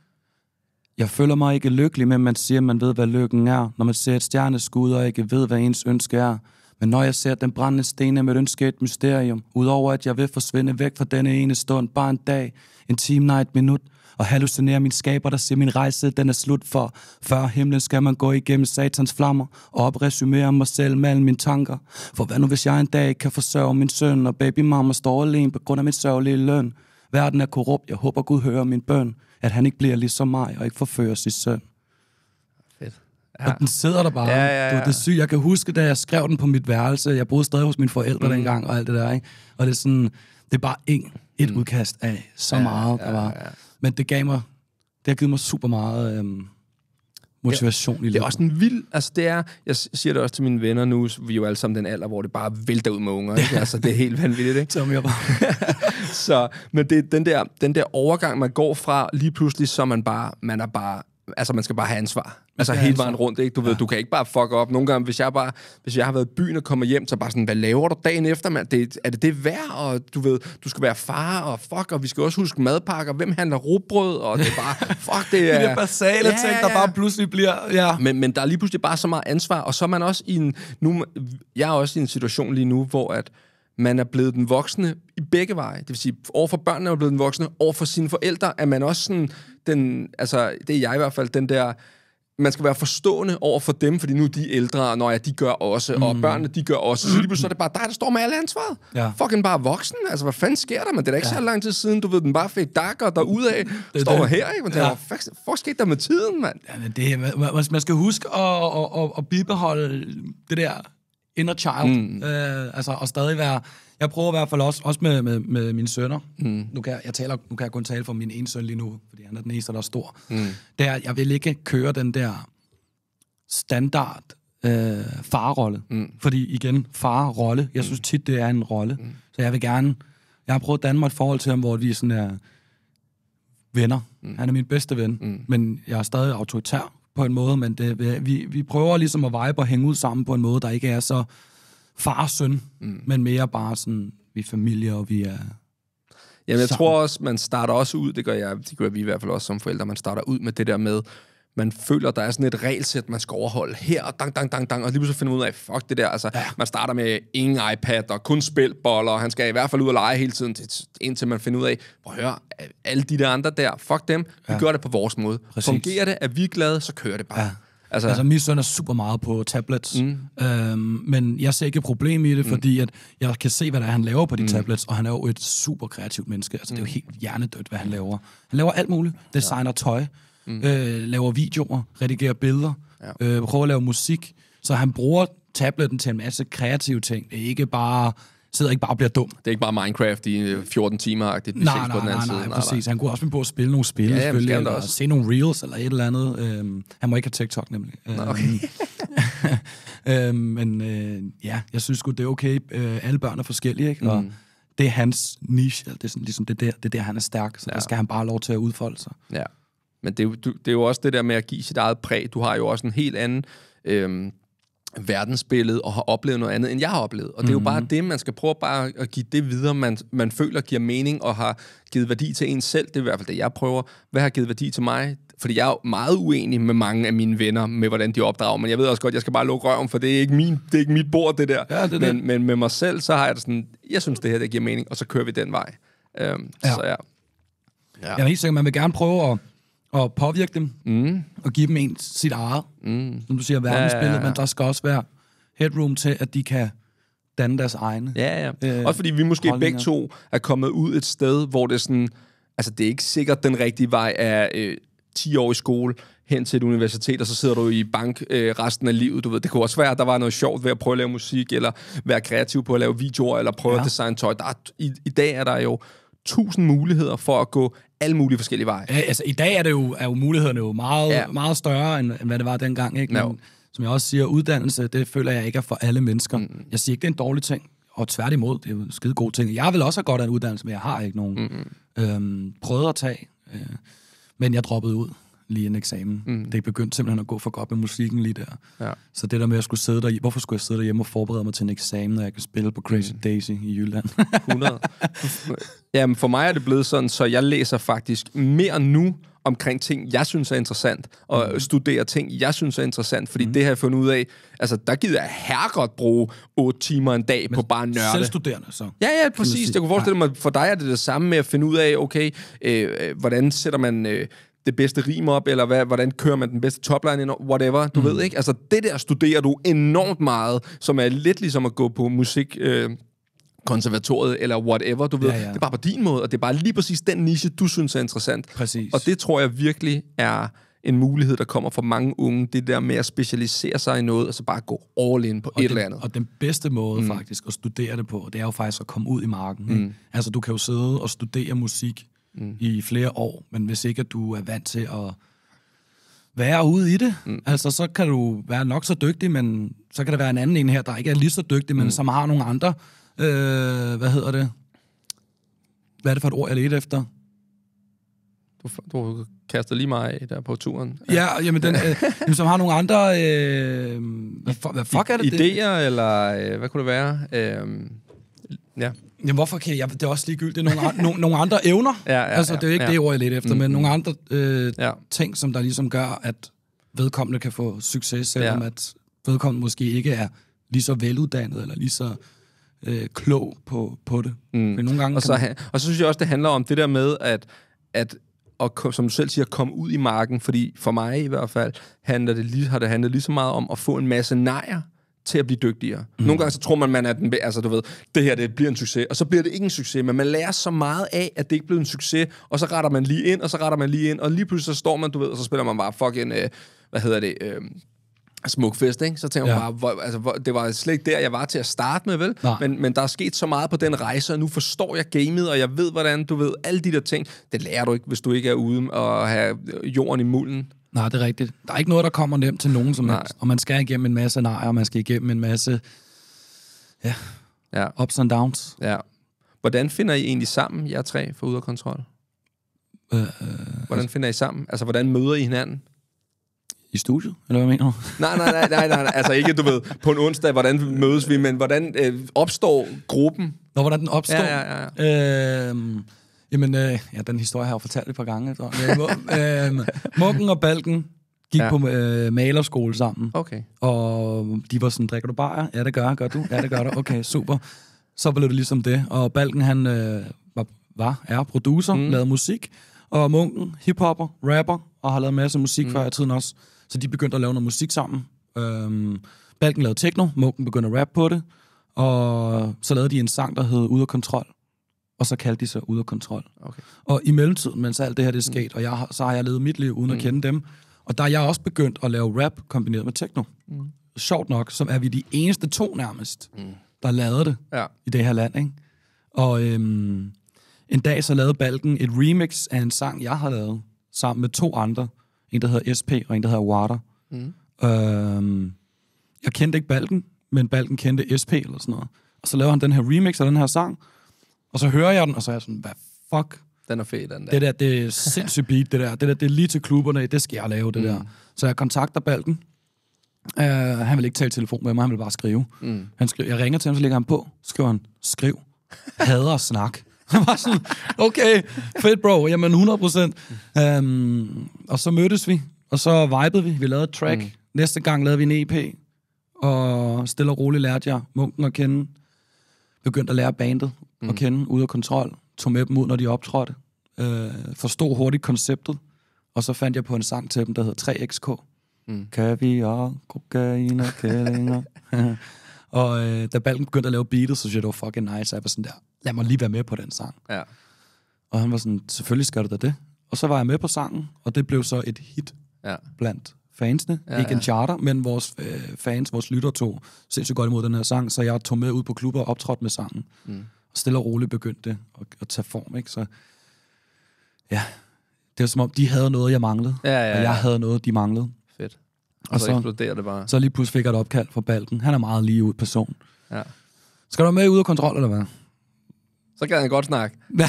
Jeg føler mig ikke lykkelig, men man siger, at man ved, hvad lykken er. Når man ser et stjerneskud og ikke ved, hvad ens ønske er. Men når jeg ser den brændende sten er mit ønske et mysterium. Udover at jeg vil forsvinde væk fra denne ene stund, bare en dag, en time, nej, et minut – og hallucinerer min skaber, der siger, min rejse den er slut for. Før himlen skal man gå igennem satans flammer og opresumere mig selv med alle mine tanker. For hvad nu hvis jeg en dag ikke kan forsørge min søn, og babymamma står alene på grund af min sørgelige løn? Verden er korrupt, jeg håber Gud hører min bøn, at han ikke bliver ligesom mig og ikke forfører sit søn. Ja. Og den sidder der bare. Ja, ja, ja. Du, det er sygt. Jeg kan huske, da jeg skrev den på mit værelse. Jeg boede stadig hos mine forældre mm. dengang og alt det der. Ikke? Og det er sådan, det er bare en, et mm. udkast af så ja, meget, der ja, var. Ja. Men det gav mig, det har givet mig super meget øhm, motivation ja, i livet. Det er også en vild, altså det er, jeg siger det også til mine venner nu, vi er jo alle sammen den alder, hvor det bare vælter ud med unger, ikke? altså det er helt vanvittigt, ikke? Som jeg bare. så, men det er den der, den der overgang, man går fra lige pludselig, så man bare, man er bare altså man skal bare have ansvar. Altså hele vejen rundt, ikke? Du ved, ja. du kan ikke bare fuck op. Nogle gange, hvis jeg bare, hvis jeg har været i byen og kommer hjem, så bare sådan, hvad laver du dagen efter, mand? Det, er det det værd? Og du ved, du skal være far, og fuck, og vi skal også huske madpakker. Hvem handler rugbrød? Og det er bare, fuck, det er... det er basale ja, ting, der ja. bare pludselig bliver... Ja. Men, men der er lige pludselig bare så meget ansvar, og så er man også i en... Nu, jeg er også i en situation lige nu, hvor at man er blevet den voksne i begge veje. Det vil sige, over for børnene er man blevet den voksne, over for sine forældre er man også sådan, den, altså, det er jeg i hvert fald, den der, man skal være forstående over for dem, fordi nu er de ældre, og når ja, de gør også, mm. og mhm. børnene, de gør også. Så lige så er det bare dig, der står med alle ansvaret. Ja. Fucking bare voksen. Altså, hvad fanden sker der? Men det er da ikke ja. så lang tid siden, du ved, den bare fik der ud af, det, står det. her, ikke? Man tænker, ja. hvad fuck skete der med tiden, mand? Ja, men det, man, man skal huske at, at, at, at bibeholde det der inner child, mm. øh, altså, og stadig være... Jeg prøver i hvert fald også, også med, med, med mine sønner. Mm. Nu, kan jeg, jeg taler, nu kan jeg kun tale for min ene søn lige nu, fordi han er den eneste, der er stor. Mm. Det er, jeg vil ikke køre den der standard øh, farrolle. Mm. Fordi igen, farrolle, jeg synes mm. tit, det er en rolle. Mm. Så jeg vil gerne... Jeg har prøvet Danmark forhold til ham, hvor vi sådan er venner. Mm. Han er min bedste ven, mm. men jeg er stadig autoritær på en måde, men det, vi, vi prøver ligesom at vibe og hænge ud sammen på en måde, der ikke er så far og søn, mm. men mere bare sådan, vi er familie, og vi er Jamen, jeg sammen. tror også, man starter også ud, det gør, jeg, det gør vi i hvert fald også som forældre, man starter ud med det der med, man føler, der er sådan et regelsæt, man skal overholde her, og dang, dang, dang, dang, og lige pludselig finder man ud af, fuck det der, altså, ja. man starter med ingen iPad, og kun spilboller, og han skal i hvert fald ud og lege hele tiden, indtil man finder ud af, prøv at høre, alle de der andre der, fuck dem, ja. vi gør det på vores måde. Præcis. Fungerer det, er vi glade, så kører det bare. Ja. Altså, altså min søn er super meget på tablets, mm. øhm, men jeg ser ikke et problem i det, mm. fordi at jeg kan se, hvad der er, han laver på de mm. tablets, og han er jo et super kreativt menneske. Altså, mm. Det er jo mm. helt hjernedødt, hvad han laver. Han laver alt muligt. Designer ja. tøj, mm. øh, laver videoer, redigerer billeder, ja. øh, prøver at lave musik. Så han bruger tabletten til en masse kreative ting. Det er ikke bare sidder ikke bare og bliver dum. Det er ikke bare Minecraft i 14 øh, timer det nej, nej, på den anden nej, nej, side. Nej, nej, præcis. Han kunne også finde på at spille nogle spil, ja, selvfølgelig, eller også. se nogle reels eller et eller andet. Øhm, han må ikke have TikTok, nemlig. Nå, øhm, okay. øhm, men øh, ja, jeg synes godt det er okay. Øh, alle børn er forskellige, ikke? Og mm. det er hans niche, det er, sådan, ligesom det, der, det er der, han er stærk, så ja. der skal han bare have lov til at udfolde sig. Ja. Men det du, det er jo også det der med at give sit eget præg. Du har jo også en helt anden øh, verdensbillede og har oplevet noget andet, end jeg har oplevet. Og det er jo mm-hmm. bare mhm. det, man skal prøve bare at give det videre, man, man føler giver mening og har givet værdi til en selv. Det er i hvert fald det, jeg prøver. Hvad har givet værdi til mig? Fordi jeg er jo meget uenig med mange af mine venner med, hvordan de opdrager, men jeg ved også godt, jeg skal bare lukke røven, for det er ikke, min, det er ikke mit bord, det der. Ja, det men, det. men med mig selv, så har jeg det sådan, jeg synes, det her det giver mening, og så kører vi den vej. Øhm, ja. Så ja. ja. Jeg er helt sikker, man vil gerne prøve at og påvirke dem, mm. og give dem en sit eget, mm. som du siger, verdensbillede, ja, ja, ja. men der skal også være headroom til, at de kan danne deres egne. Ja, ja. Øh, også fordi vi måske holdninger. begge to er kommet ud et sted, hvor det er sådan, altså det er ikke sikkert den rigtige vej af øh, 10 år i skole, hen til et universitet, og så sidder du i bank øh, resten af livet. Du ved, det kunne også være, at der var noget sjovt ved at prøve at lave musik, eller være kreativ på at lave videoer, eller prøve ja. at designe tøj. Der er, i, I dag er der jo tusind muligheder for at gå alle mulige forskellige veje. Ja, altså, i dag er, det jo, er jo mulighederne jo meget, ja. meget større, end, end hvad det var dengang. Ikke? Men, Som jeg også siger, uddannelse, det føler jeg ikke er for alle mennesker. Mm. Jeg siger ikke, det er en dårlig ting, og tværtimod, det er jo skide gode ting. Jeg vil også have godt af en uddannelse, men jeg har ikke nogen. Mm. Øhm, prøvet at tage, øh, men jeg droppede ud lige en eksamen. Mm. Det begyndte simpelthen at gå for godt med musikken lige der. Ja. Så det der med, at jeg skulle sidde der, hvorfor skulle jeg sidde derhjemme og forberede mig til en eksamen, når jeg kan spille på Crazy mm. Daisy i Jylland? 100. Jamen, for mig er det blevet sådan, så jeg læser faktisk mere nu, omkring ting, jeg synes er interessant, og mm. studerer ting, jeg synes er interessant, fordi mm. det har jeg fundet ud af, altså der gider jeg herregodt bruge 8 timer en dag Men på bare nørde. Selv studerende så? Ja, ja, præcis. Jeg kunne forestille mig, for dig er det det samme med at finde ud af, okay, øh, øh hvordan sætter man... Øh, det bedste rim op, eller hvad, hvordan kører man den bedste topline ind, whatever, du mm. ved ikke. Altså det der studerer du enormt meget, som er lidt ligesom at gå på musik... Øh, konservatoriet eller whatever, du ved. Ja, ja. Det er bare på din måde, og det er bare lige præcis den niche, du synes er interessant. Præcis. Og det tror jeg virkelig er en mulighed, der kommer for mange unge, det der med at specialisere sig i noget, og så bare gå all in på og et den, eller andet. Og den bedste måde mm. faktisk at studere det på, det er jo faktisk at komme ud i marken. Mm. Altså du kan jo sidde og studere musik mm. i flere år, men hvis ikke du er vant til at være ude i det, mm. altså så kan du være nok så dygtig, men så kan der være en anden en her, der ikke er lige så dygtig, men mm. som har nogle andre, øh, hvad hedder det? Hvad er det for et ord, jeg leder efter? Du, du kaster lige mig der på turen. Ja, jamen, den, øh, jamen som har nogle andre... Øh, hvad, hvad fuck er det? Ideer, det? eller øh, hvad kunne det være? Øh, Ja. Jamen, hvorfor kan jeg? Det er også ligegyldigt. Det er nogle, no, nogle andre evner. ja, ja, altså, det er jo ikke ja. det ord, jeg lidt efter, mm, men nogle andre øh, ja. ting, som der ligesom gør, at vedkommende kan få succes, selvom ja. at vedkommende måske ikke er lige så veluddannet eller lige så øh, klog på, på det. Mm. Men nogle gange og, så, man... og så synes jeg også, det handler om det der med, at, at og som du selv siger, komme ud i marken, fordi for mig i hvert fald handler det, lige, har det handlet lige så meget om at få en masse nejer, til at blive dygtigere. Mm. Nogle gange så tror man, man er den altså du ved, det her det bliver en succes, og så bliver det ikke en succes, men man lærer så meget af, at det ikke bliver en succes, og så retter man lige ind, og så retter man lige ind, og lige pludselig så står man, du ved, og så spiller man bare fucking, øh, hvad hedder det, øh, fest, ikke? Så tænker man bare, hvor, altså, hvor, det var slet ikke der, jeg var til at starte med, vel? Men, men der er sket så meget på den rejse, og nu forstår jeg gamet, og jeg ved, hvordan, du ved, alle de der ting, det lærer du ikke, hvis du ikke er ude og have jorden i mulden Nej, det er rigtigt. Der er ikke noget, der kommer nemt til nogen som helst. Og man skal igennem en masse nej, og man skal igennem en masse ja, ja. ups and downs. Ja. Hvordan finder I egentlig sammen, jer tre, for ud af kontrol? Øh, øh hvordan altså- finder I sammen? Altså, hvordan møder I hinanden? I studiet, eller hvad mener du? nej, nej, nej, nej, nej, nej. Altså ikke, du ved, på en onsdag, hvordan mødes vi, men hvordan øh, opstår gruppen? Nå, hvordan den opstår? Ja, ja, ja. Øh, Jamen, øh, ja, den historie har jeg jo fortalt et par gange. Så. Øh, Munken og Balken gik ja. på øh, malerskole sammen. Okay. Og de var sådan, drikker du bare? Ja, det gør jeg. Gør du? Ja, det gør du. Okay, super. Så blev det ligesom det. Og Balken, han øh, var, var, er producer, mm. lavede musik. Og Munken, hiphopper, rapper, og har lavet masse musik mm. før i tiden også. Så de begyndte at lave noget musik sammen. Øhm, Balken lavede techno, Munken begyndte at rappe på det. Og så lavede de en sang, der hed Ud af kontrol og så kaldte de sig ud af kontrol. Okay. Og i mellemtiden, mens alt det her det er mm. sket, og jeg, så har jeg levet mit liv uden mm. at kende dem, og der er jeg også begyndt at lave rap kombineret med techno. Mm. Sjovt nok, som er vi de eneste to nærmest, mm. der lavede det ja. i det her land. Ikke? Og øhm, en dag så lavede Balken et remix af en sang, jeg har lavet, sammen med to andre. En, der hedder SP, og en, der hedder Water. Mm. Øhm, jeg kendte ikke Balken, men Balken kendte SP eller sådan noget. Og så lavede han den her remix af den her sang, og så hører jeg den, og så er jeg sådan, hvad fuck? Den er fed, den der. Det der, det er sindssygt beat, det der. Det der, det er lige til klubberne, det skal jeg lave, det mm. der. Så jeg kontakter Balken. Uh, han vil ikke tale telefon med mig, han vil bare skrive. Mm. Han skriver, jeg ringer til ham, så lægger han på. skriver han, skriv. Hader at snakke. Han var sådan, okay, fedt bro, jamen 100 procent. Um, og så mødtes vi, og så vibede vi, vi lavede et track. Mm. Næste gang lavede vi en EP, og stille og roligt lærte jeg munken at kende. Begyndte at lære bandet, mm. at kende ude af kontrol, tog med dem ud, når de optrådte, øh, forstod hurtigt konceptet, og så fandt jeg på en sang til dem, der hedder 3XK. Mm. Kaviar, kokain og kællinger. og øh, da Balken begyndte at lave beatet, så synes jeg, det var fucking nice. Jeg var sådan der, lad mig lige være med på den sang. Ja. Og han var sådan, selvfølgelig skal du da det. Og så var jeg med på sangen, og det blev så et hit ja. blandt fansene. Ja, ikke ja. en charter, men vores øh, fans, vores lytter tog sindssygt godt imod den her sang, så jeg tog med ud på klubber og optrådte med sangen. Mm og stille og roligt begyndte at, at tage form. Ikke? Så ja, det var som om, de havde noget, jeg manglede, ja, ja, ja. og jeg havde noget, de manglede. Fedt. Og, og så, så eksploderer det bare. Så lige pludselig fik jeg et opkald fra Balken. Han er meget lige ud person. Ja. Skal du med ud af kontrol, eller hvad? Så kan jeg godt snakke.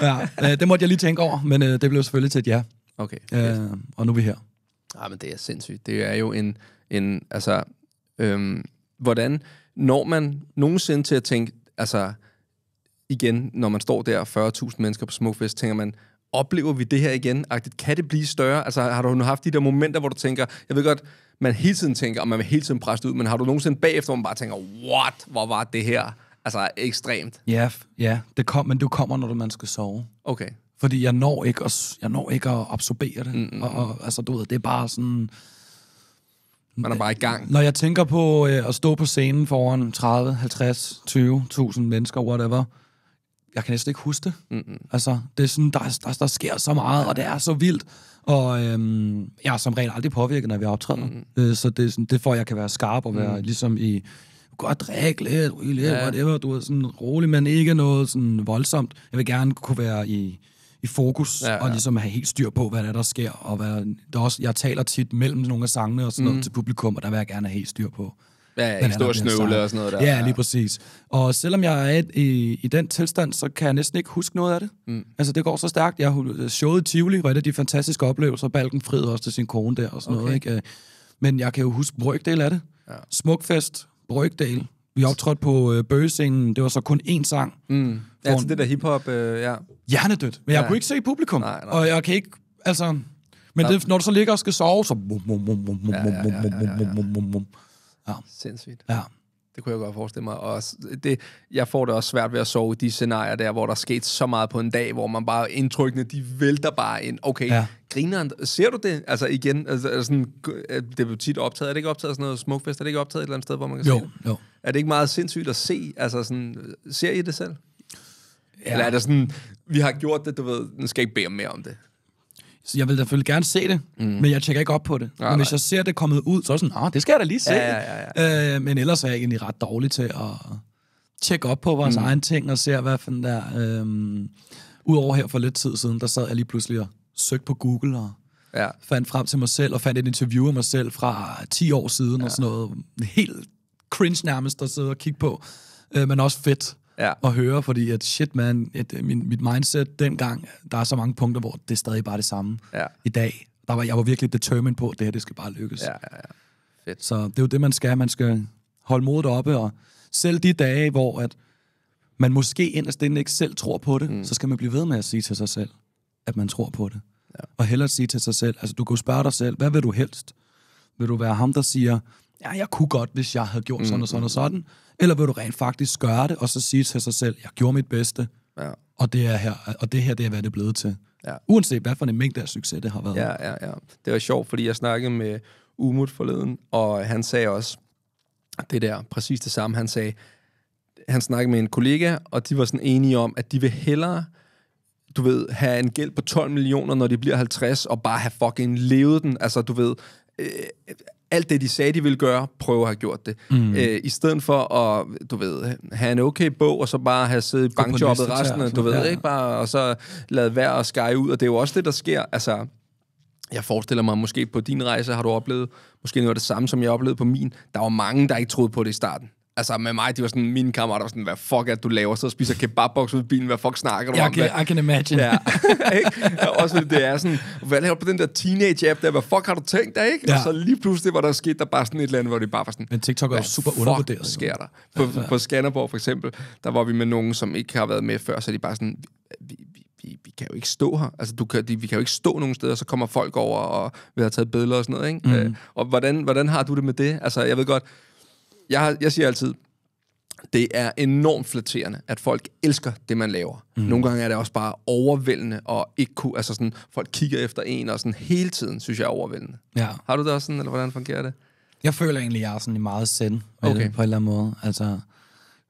ja, øh, det måtte jeg lige tænke over, men øh, det blev selvfølgelig til et ja. Okay. Øh, og nu er vi her. Ah, men det er sindssygt. Det er jo en... en altså, øhm, hvordan når man nogensinde til at tænke, altså igen, når man står der 40.000 mennesker på Smukfest, tænker man, oplever vi det her igen? Kan det blive større? Altså har du nu haft de der momenter, hvor du tænker, jeg ved godt, man hele tiden tænker, og man vil hele tiden presse ud, men har du nogensinde bagefter, hvor man bare tænker, what, hvor var det her? Altså ekstremt. Ja, ja det kom, men du kommer, når man skal sove. Okay. Fordi jeg når ikke at, jeg når ikke at absorbere det. Mm, hmm og, og, mm. altså, du ved, det er bare sådan man er bare i gang. Når jeg tænker på øh, at stå på scenen foran 30, 50, 20.000 mennesker, whatever, jeg kan næsten ikke huske det. Mm-hmm. Altså, det er sådan, der, der, der sker så meget, og det er så vildt. Og øhm, jeg er som regel aldrig påvirket, når vi optræder. Mm-hmm. Øh, så det er, sådan, det får, jeg kan være skarp og være mm-hmm. ligesom i... Godt drikke lidt, ryge lidt, ja. whatever. Du er sådan rolig, men ikke noget sådan voldsomt. Jeg vil gerne kunne være i i fokus, ja, ja. og ligesom have helt styr på, hvad der, er, der sker. Og hvad, der også, jeg taler tit mellem nogle af sangene og sådan mm. noget til publikum, og der vil jeg gerne have helt styr på. Ja, en stor snøvle og sådan noget der. Ja, lige præcis. Og selvom jeg er i, i den tilstand, så kan jeg næsten ikke huske noget af det. Mm. Altså, det går så stærkt. Jeg øh, showet Tivoli, var et af de fantastiske oplevelser. Balken frid også til sin kone der og sådan okay. noget. Ikke? Øh, men jeg kan jo huske brygdel af det. Ja. Smukfest, brygdel, vi optrådte på øh, bøgescenen, det var så kun én sang. Mm. Ja, altså det der hiphop, øh, ja. Hjernedødt, men jeg ja. kunne ikke se publikum. Nej, nej. Og jeg kan ikke, altså... Men det, når du så ligger og skal sove, så... Ja, ja, Ja, ja, ja, ja, ja. Sindssygt. Ja. Det kunne jeg godt forestille mig. Og det, jeg får det også svært ved at sove i de scenarier der, hvor der er sket så meget på en dag, hvor man bare indtrykkende, de vælter bare ind. Okay, ja. grineren, ser du det? Altså igen, altså, sådan, det er jo tit optaget. Er det ikke optaget sådan noget smukfest? Er det ikke optaget et eller andet sted, hvor man kan jo, se det? Jo. Er det ikke meget sindssygt at se? Altså sådan, ser I det selv? Ja. Eller er det sådan, vi har gjort det, du ved, nu skal jeg ikke bede mere om det? Så jeg vil selvfølgelig gerne se det, mm. men jeg tjekker ikke op på det. Ja, men hvis jeg ser det kommet ud, så er jeg sådan, Nå, ah, det skal jeg da lige se. Ja, ja, ja, ja. Øh, men ellers er jeg egentlig ret dårlig til at tjekke op på vores mm. egen ting og se, hvad fanden der... Øh, Udover her for lidt tid siden, der sad jeg lige pludselig og søgte på Google og ja. fandt frem til mig selv og fandt et interview af mig selv fra 10 år siden ja. og sådan noget. Helt cringe nærmest at sidde og kigge på, øh, men også fedt ja. at høre, fordi at shit man, et, øh, min, mit mindset dengang, der er så mange punkter, hvor det er stadig bare det samme ja. i dag. Der var, jeg var virkelig determined på, at det her, det skal bare lykkes. Ja, ja, ja. Fedt. Så det er jo det, man skal. Man skal holde modet oppe, og selv de dage, hvor at man måske inderst inden ikke selv tror på det, mm. så skal man blive ved med at sige til sig selv, at man tror på det. Ja. Og hellere sige til sig selv, altså du kan spørge dig selv, hvad vil du helst? Vil du være ham, der siger, ja, jeg kunne godt, hvis jeg havde gjort sådan og sådan og mm, mm, sådan. Eller vil du rent faktisk gøre det, og så sige til sig selv, jeg gjorde mit bedste, ja. og, det er her, og det her, det er, hvad det er blevet til. Ja. Uanset hvad for en mængde af succes, det har været. Ja, ja, ja. Det var sjovt, fordi jeg snakkede med Umut forleden, og han sagde også det der, præcis det samme. Han sagde, han snakkede med en kollega, og de var sådan enige om, at de vil hellere du ved, have en gæld på 12 millioner, når de bliver 50, og bare have fucking levet den. Altså, du ved, øh, alt det, de sagde, de ville gøre, prøve at have gjort det. Mm. Æ, øh, I stedet for at, du ved, have en okay bog, og så bare have siddet i bankjobbet resten, af, du ved, ja. ikke bare, og så lade vejr og sky ud, og det er jo også det, der sker. Altså, jeg forestiller mig, måske på din rejse har du oplevet, måske noget af det samme, som jeg oplevede på min. Der var mange, der ikke troede på det i starten altså med mig, de var sådan, mine kammerater var sådan, hvad fuck er du laver? Så spiser kebabboks ud i bilen, hvad fuck snakker du jeg om? Kan, I can imagine. Ja, og så det er sådan, hvad laver du på den der teenage-app der? Hvad fuck har du tænkt dig, ikke? Ja. Og så lige pludselig var der sket der bare sådan et eller andet, hvor de bare var sådan, Men TikTok er jo super undervurderet. Hvad sker der? På, ja, altså. ja. på Skanderborg for eksempel, der var vi med nogen, som ikke har været med før, så de bare sådan, vi, vi, vi, vi kan jo ikke stå her. Altså, du kan, de, vi kan jo ikke stå nogen steder, så kommer folk over, og vi har taget billeder og sådan noget, ikke? Mm. Øh, og hvordan, hvordan har du det med det? Altså, jeg ved godt, jeg, har, jeg siger altid, det er enormt flatterende, at folk elsker det, man laver. Mm. Nogle gange er det også bare overvældende, og ikke kunne, altså sådan, folk kigger efter en, og sådan hele tiden, synes jeg er overvældende. Ja. Har du det også sådan, eller hvordan fungerer det? Jeg føler egentlig, at jeg er sådan meget send okay. det, på en eller anden måde. Altså,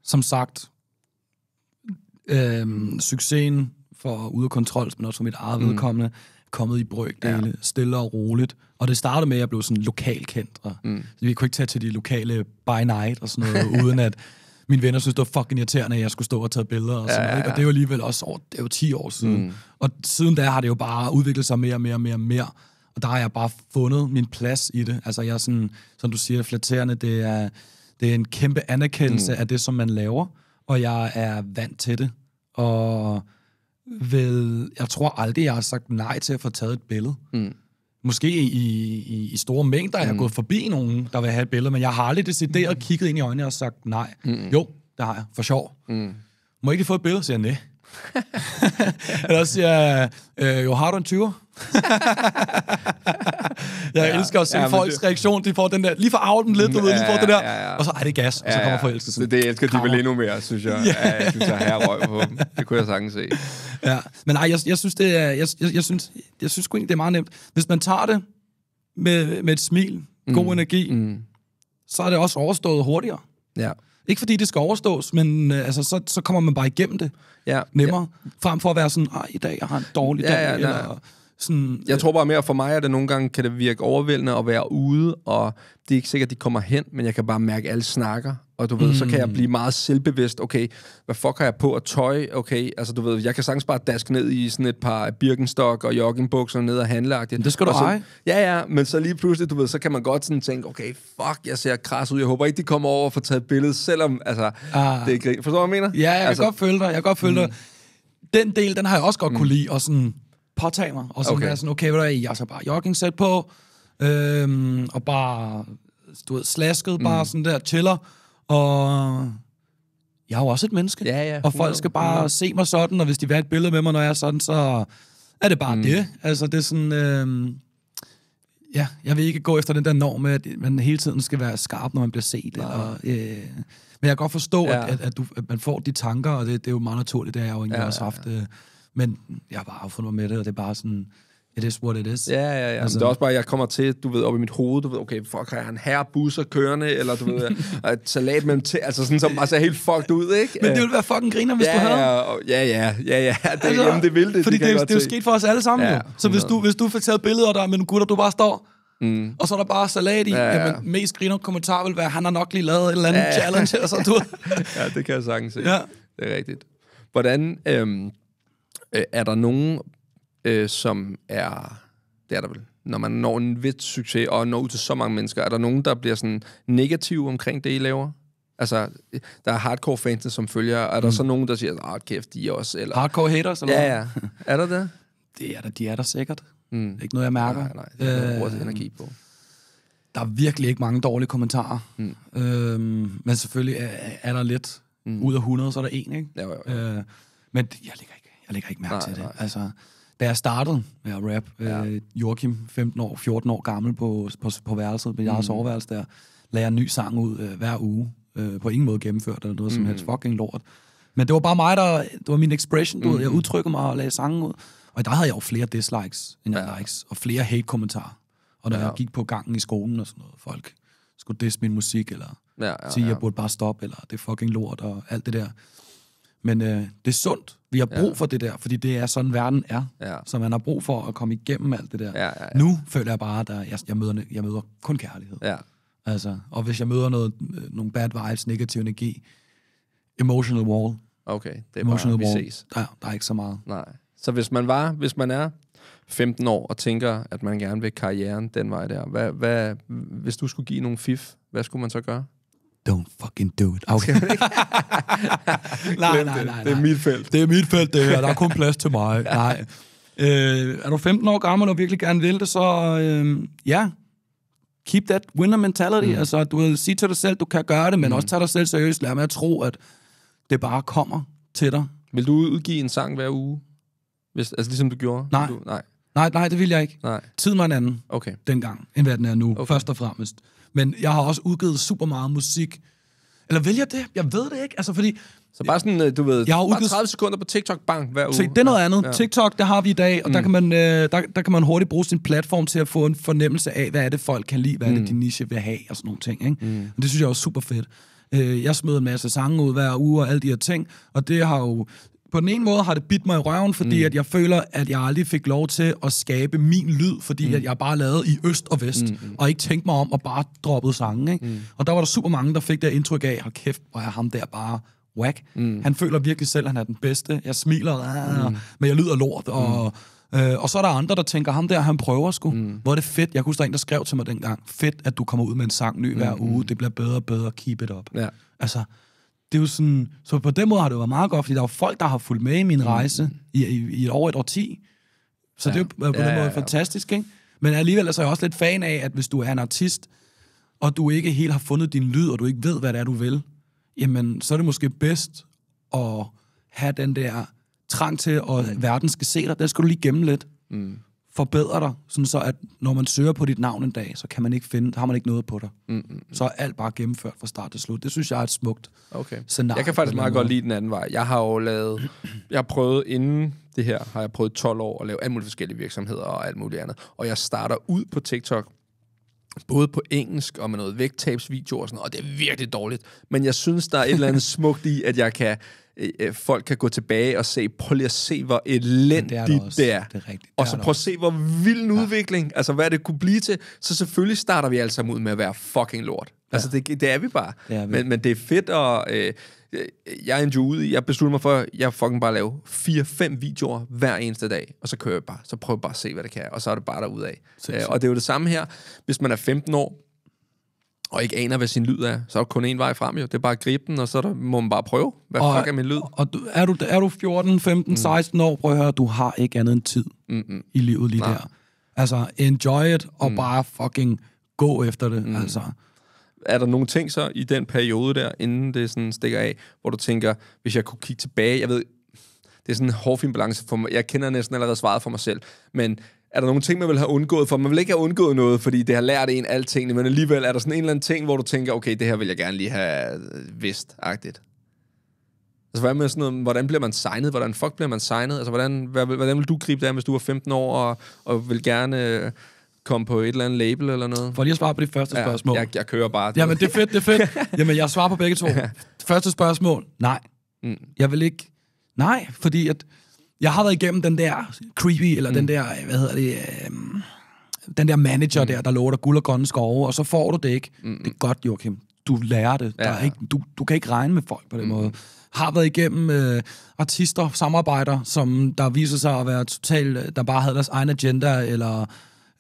som sagt, øh, succesen for ude af kontrol, men også for mit eget mm. vedkommende, kommet i bryg, ja. stille og roligt. Og det startede med, at jeg blev sådan lokalkendt. Og mm. Vi kunne ikke tage til de lokale by night og sådan noget, uden at mine venner synes, det var fucking irriterende, at jeg skulle stå og tage billeder og sådan ja, noget. Ikke? Og det er jo alligevel også over, det er jo 10 år siden. Mm. Og siden da har det jo bare udviklet sig mere og mere og mere og mere. Og der har jeg bare fundet min plads i det. Altså jeg er sådan, som du siger, flatterende, det er, det er en kæmpe anerkendelse mm. af det, som man laver. Og jeg er vant til det. Og vil, jeg tror aldrig, jeg har sagt nej til at få taget et billede. Mm. Måske i, i, i store mængder, mm. jeg har mm. gået forbi nogen, der vil have et billede, men jeg har aldrig decideret mm. kigget ind i øjnene og sagt nej. Mm. Jo, det har jeg, for sjov. Mm. Må ikke få et billede? Så jeg, nej. Eller så siger jeg, øh, jo, har du en 20'er? Jeg ja. elsker at se ja, folks det... reaktion. De får den der, lige for arvet dem lidt, du ja, ved, for får det der. Ja, ja. Og så er det gas, og så kommer forelskelsen. Det, det elsker de vel endnu mere, synes jeg. Ja. Ja, jeg synes, jeg har røg på dem. Det kunne jeg sagtens se. Ja, men nej, jeg, jeg synes, det er, jeg, jeg, jeg synes, jeg synes sgu egentlig, det er meget nemt. Hvis man tager det med, med et smil, mm. god mm. energi, mm. så er det også overstået hurtigere. Ja. Ikke fordi det skal overstås, men øh, altså, så, så kommer man bare igennem det ja, nemmere, ja. frem for at være sådan, ej, i dag jeg har en dårlig ja, dag, ja, eller sådan, jeg øh, tror bare mere, for mig at det nogle gange, kan det virke overvældende at være ude, og det er ikke sikkert, at de kommer hen, men jeg kan bare mærke, at alle snakker, og du ved, mm. så kan jeg mm. blive meget selvbevidst, okay, hvad fuck har jeg på at tøj, okay, altså du ved, jeg kan sagtens bare daske ned i sådan et par Birkenstock og joggingbukser ned og handle Men det skal du og Ja, ja, men så lige pludselig, du ved, så kan man godt sådan tænke, okay, fuck, jeg ser kras ud, jeg håber ikke, de kommer over og får taget et billede, selvom, altså, ah. det er ikke Forstår du, hvad jeg mener? Ja, jeg altså, kan godt følge dig, jeg kan godt følge mm. dig. Den del, den har jeg også godt mm. kunne lide, og sådan, påtage mig. Og så okay. er sådan, okay, hvad der jeg så bare joggingsæt på, øhm, og bare, du ved, slasket, mm. bare sådan der, chiller, og jeg er jo også et menneske. Ja, ja. Og folk skal bare ja. Mm-hmm. se mig sådan, og hvis de vil have et billede med mig, når jeg er sådan, så er det bare mm. det. Altså, det er sådan... Øhm, ja, jeg vil ikke gå efter den der norm med, at man hele tiden skal være skarp, når man bliver set. Eller, øh, men jeg kan godt forstå, ja. at, at, at, du, at man får de tanker, og det, det er jo meget naturligt, det har jeg jo egentlig ja, også haft... Ja, ja. Øh, men jeg har bare affundet mig med det, og det er bare sådan, it is what it is. Ja, ja, ja. Altså, det er også bare, jeg kommer til, du ved, op i mit hoved, du ved, okay, fuck, har jeg en herre busser kørende, eller du ved, et salat mellem til, altså sådan, som bare ser helt fucked ud, ikke? Men det ville være fucking griner, hvis ja, du havde. Ja, ja, ja, ja, ja, det, altså, jamen, det ville det. Fordi det, det, det er jo sket for os alle sammen, ja, jo. Så hvis du, hvis du får taget billeder der med nogle gutter, du bare står, Mm. Og så er der bare salat i. Ja, ja. Jamen, mest griner kommentar vil være, han har nok lige lavet et eller andet ja, ja. challenge. Eller sådan, du. ja, det kan jeg sagtens se. Ja. Det er rigtigt. Hvordan, øhm, Øh, er der nogen, øh, som er... Det er der vel. Når man når en vidt succes og når ud til så mange mennesker, er der nogen, der bliver sådan negativ omkring det, I laver? Altså, der er hardcore fans, som følger. Er der mm. så nogen, der siger, at kæft, de er også... Eller... Hardcore haters? Eller ja, ja. Er der det? det er der, de er der sikkert. Mm. Det er ikke noget, jeg mærker. Nej, nej. Det er noget, øh, energi på. Der er virkelig ikke mange dårlige kommentarer. Mm. Øhm, men selvfølgelig er, er der lidt. Mm. Ud af 100, så er der en, ikke? Ja, jo, jo. Øh, men jeg ligger ikke jeg lægger ikke mærke nej, til det. Nej. Altså, da jeg startede med at rap, ja. øh, Joachim, 15 år, 14 år gammel, på, på, på værelset, på jeres mm. overværelse der, lagde jeg en ny sang ud øh, hver uge. Øh, på ingen måde gennemført eller noget mm. som helst. Fucking lort. Men det var bare mig, der... Det var min expression, du mm. ved. Jeg mm. udtrykker mig og lagde sangen ud. Og der havde jeg jo flere dislikes, end ja. likes. Og flere hate-kommentarer. Og når ja. jeg gik på gangen i skolen og sådan noget, folk skulle disse min musik, eller ja, ja, sige, ja. jeg burde bare stoppe, eller det er fucking lort, og alt det der. Men øh, det er sundt. Vi har brug ja. for det der, fordi det er sådan, verden er. Ja. Så man har brug for at komme igennem alt det der. Ja, ja, ja. Nu føler jeg bare, at jeg, jeg, møder, jeg møder kun kærlighed. Ja. Altså, og hvis jeg møder noget, øh, nogle bad vibes, negativ energi, emotional wall. Okay, det er emotional bare, wall, vi ses. Der, der er ikke så meget. Nej. Så hvis man var, hvis man er 15 år og tænker, at man gerne vil karrieren den vej der, hvad, hvad, hvis du skulle give nogle fif, hvad skulle man så gøre? Don't fucking do it. Okay. nej, nej, nej, nej. Det er mit felt. Det er mit felt, det her. Der er kun plads til mig. Nej. Øh, er du 15 år gammel og virkelig gerne vil det, så øh, ja, keep that winner mentality. Mm. Altså, du sige til dig selv, du kan gøre det, men mm. også tage dig selv seriøst. Lad mig at tro, at det bare kommer til dig. Vil du udgive en sang hver uge? Hvis, altså ligesom du gjorde? Nej. Du, nej. nej. Nej, det vil jeg ikke. Nej. Tid mig en anden okay. dengang, end hvad den er nu, okay. først og fremmest. Men jeg har også udgivet super meget musik. Eller vælger det? Jeg ved det ikke. Altså, fordi... Så bare sådan, øh, du ved, jeg har udgivet... 30 sekunder på TikTok, bang, hver uge. Se, det er noget andet. Ja. TikTok, det har vi i dag, og mm. der, kan man, øh, der, der kan man hurtigt bruge sin platform til at få en fornemmelse af, hvad er det, folk kan lide, hvad mm. er det, mm. de niche vil have, og sådan nogle ting. Ikke? Mm. Og det synes jeg er super fedt. Øh, jeg smed en masse sange ud hver uge og alle de her ting, og det har jo på den ene måde har det bidt mig i røven, fordi mm. at jeg føler, at jeg aldrig fik lov til at skabe min lyd, fordi mm. at jeg bare lavede i øst og vest, mm. mm. og ikke tænkte mig om at bare droppe sange. Ikke? Mm. Og der var der super mange, der fik det indtryk af, hold kæft, hvor er ham der bare whack. Mm. Han føler virkelig selv, at han er den bedste. Jeg smiler, ah, mm. men jeg lyder lort, og... Mm. Øh, og så er der andre, der tænker, ham der, han prøver sgu. Mm. Hvor er det fedt. Jeg kunne huske, der en, der skrev til mig dengang, fedt, at du kommer ud med en sang ny hver mm. mm. uge. Det bliver bedre og bedre. Keep it up. Ja. Altså, det er jo sådan, så på den måde har det jo været meget godt, fordi der er jo folk, der har fulgt med i min mm. rejse i, i, i over et årti. Så ja. det er jo på den måde ja, ja. fantastisk, ikke? Men alligevel så er jeg også lidt fan af, at hvis du er en artist, og du ikke helt har fundet din lyd, og du ikke ved, hvad det er, du vil, jamen, så er det måske bedst at have den der trang til, at mm. verden skal se dig. Den skal du lige gemme lidt. Mm forbedre dig, sådan så at når man søger på dit navn en dag, så kan man ikke finde, har man ikke noget på dig. Mm, hmm Så er alt bare gennemført fra start til slut. Det synes jeg er et smukt okay. scenarie. Jeg kan faktisk meget godt lide den anden vej. Jeg har jo lavet, jeg har prøvet inden det her, har jeg prøvet 12 år at lave alle mulige forskellige virksomheder og alt muligt andet. Og jeg starter ud på TikTok både på engelsk og med noget vægttabsvideo og sådan noget, og det er virkelig dårligt. Men jeg synes, der er et eller andet smukt i, at jeg kan, øh, øh folk kan gå tilbage og se, prøv lige at se, hvor elendigt det er. Det er. Det er rigtigt. Og så prøv at se, hvor vild en ja. udvikling, altså hvad det kunne blive til. Så selvfølgelig starter vi alle sammen ud med at være fucking lort. Altså det, det er vi bare. Det er vi. Men, men det er fedt at... Øh, jeg er en ude jeg besluttede mig for, at jeg fucking bare lave 4-5 videoer hver eneste dag, og så kører jeg bare, så prøver jeg bare at se, hvad det kan, og så er det bare derudad. Øh, og det er jo det samme her, hvis man er 15 år, og ikke aner, hvad sin lyd er, så er der kun én vej frem, jo. Det er bare at gribe den, og så der, må man bare prøve. Hvad og, fuck er min lyd? Og er, du, er du 14, 15, mm. 16 år, prøv at høre, du har ikke andet end tid Mm-mm. i livet lige Nej. der. Altså, enjoy it, og mm. bare fucking gå efter det. Mm. Altså er der nogle ting så i den periode der, inden det sådan stikker af, hvor du tænker, hvis jeg kunne kigge tilbage, jeg ved, det er sådan en hårdfin balance for mig. Jeg kender næsten allerede svaret for mig selv, men er der nogle ting, man vil have undgået? For man vil ikke have undgået noget, fordi det har lært en alting, men alligevel er der sådan en eller anden ting, hvor du tænker, okay, det her vil jeg gerne lige have øh, vidst-agtigt. Altså, hvad med sådan noget, hvordan bliver man signet? Hvordan fuck bliver man signet? Altså, hvordan, hvad, hvordan vil du gribe det hvis du er 15 år og, og vil gerne øh, kom på et eller andet label eller noget? For lige at svare på det første ja, spørgsmål. Jeg, jeg kører bare. Det. Jamen, det er fedt, det er fedt. Jamen, jeg svarer på begge to. Første spørgsmål, nej. Mm. Jeg vil ikke... Nej, fordi at jeg har været igennem den der creepy, eller mm. den der, hvad hedder det, øh, den der manager mm. der, der lover dig guld og grønne skove, og så får du det ikke. Mm. Det er godt, Joachim. Du lærer det. Ja. Der er ikke, du, du kan ikke regne med folk på den mm. måde. Har været igennem øh, artister, samarbejder, som der viser sig at være totalt, øh, der bare havde deres egen agenda, eller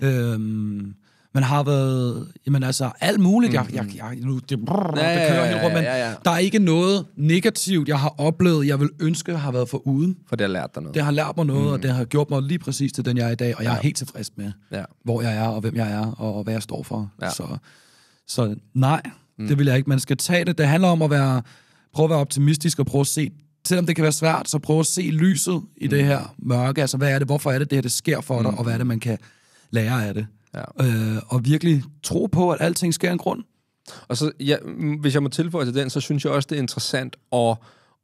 Øhm, man har været, jamen altså, alt muligt. Jeg, jeg, jeg, nu, det, brrr, ja, det kører ja, helt rundt, men ja, ja. der er ikke noget negativt, jeg har oplevet, jeg vil ønske har været for uden. For det har lært dig noget. Det har lært mig noget, mm. og det har gjort mig lige præcis til den, jeg er i dag, og jeg ja. er helt tilfreds med, ja. hvor jeg er, og hvem jeg er, og, hvad jeg står for. Ja. Så, så nej, mm. det vil jeg ikke. Man skal tage det. Det handler om at være, prøve at være optimistisk og prøve at se selvom det kan være svært, så prøve at se lyset i mm. det her mørke. Altså, hvad er det? Hvorfor er det, det her det sker for dig? Mm. Og hvad er det, man kan lære af det. Ja. Øh, og virkelig tro på, at alting sker en grund. Og så, ja, mm, hvis jeg må tilføje til den, så synes jeg også, det er interessant at,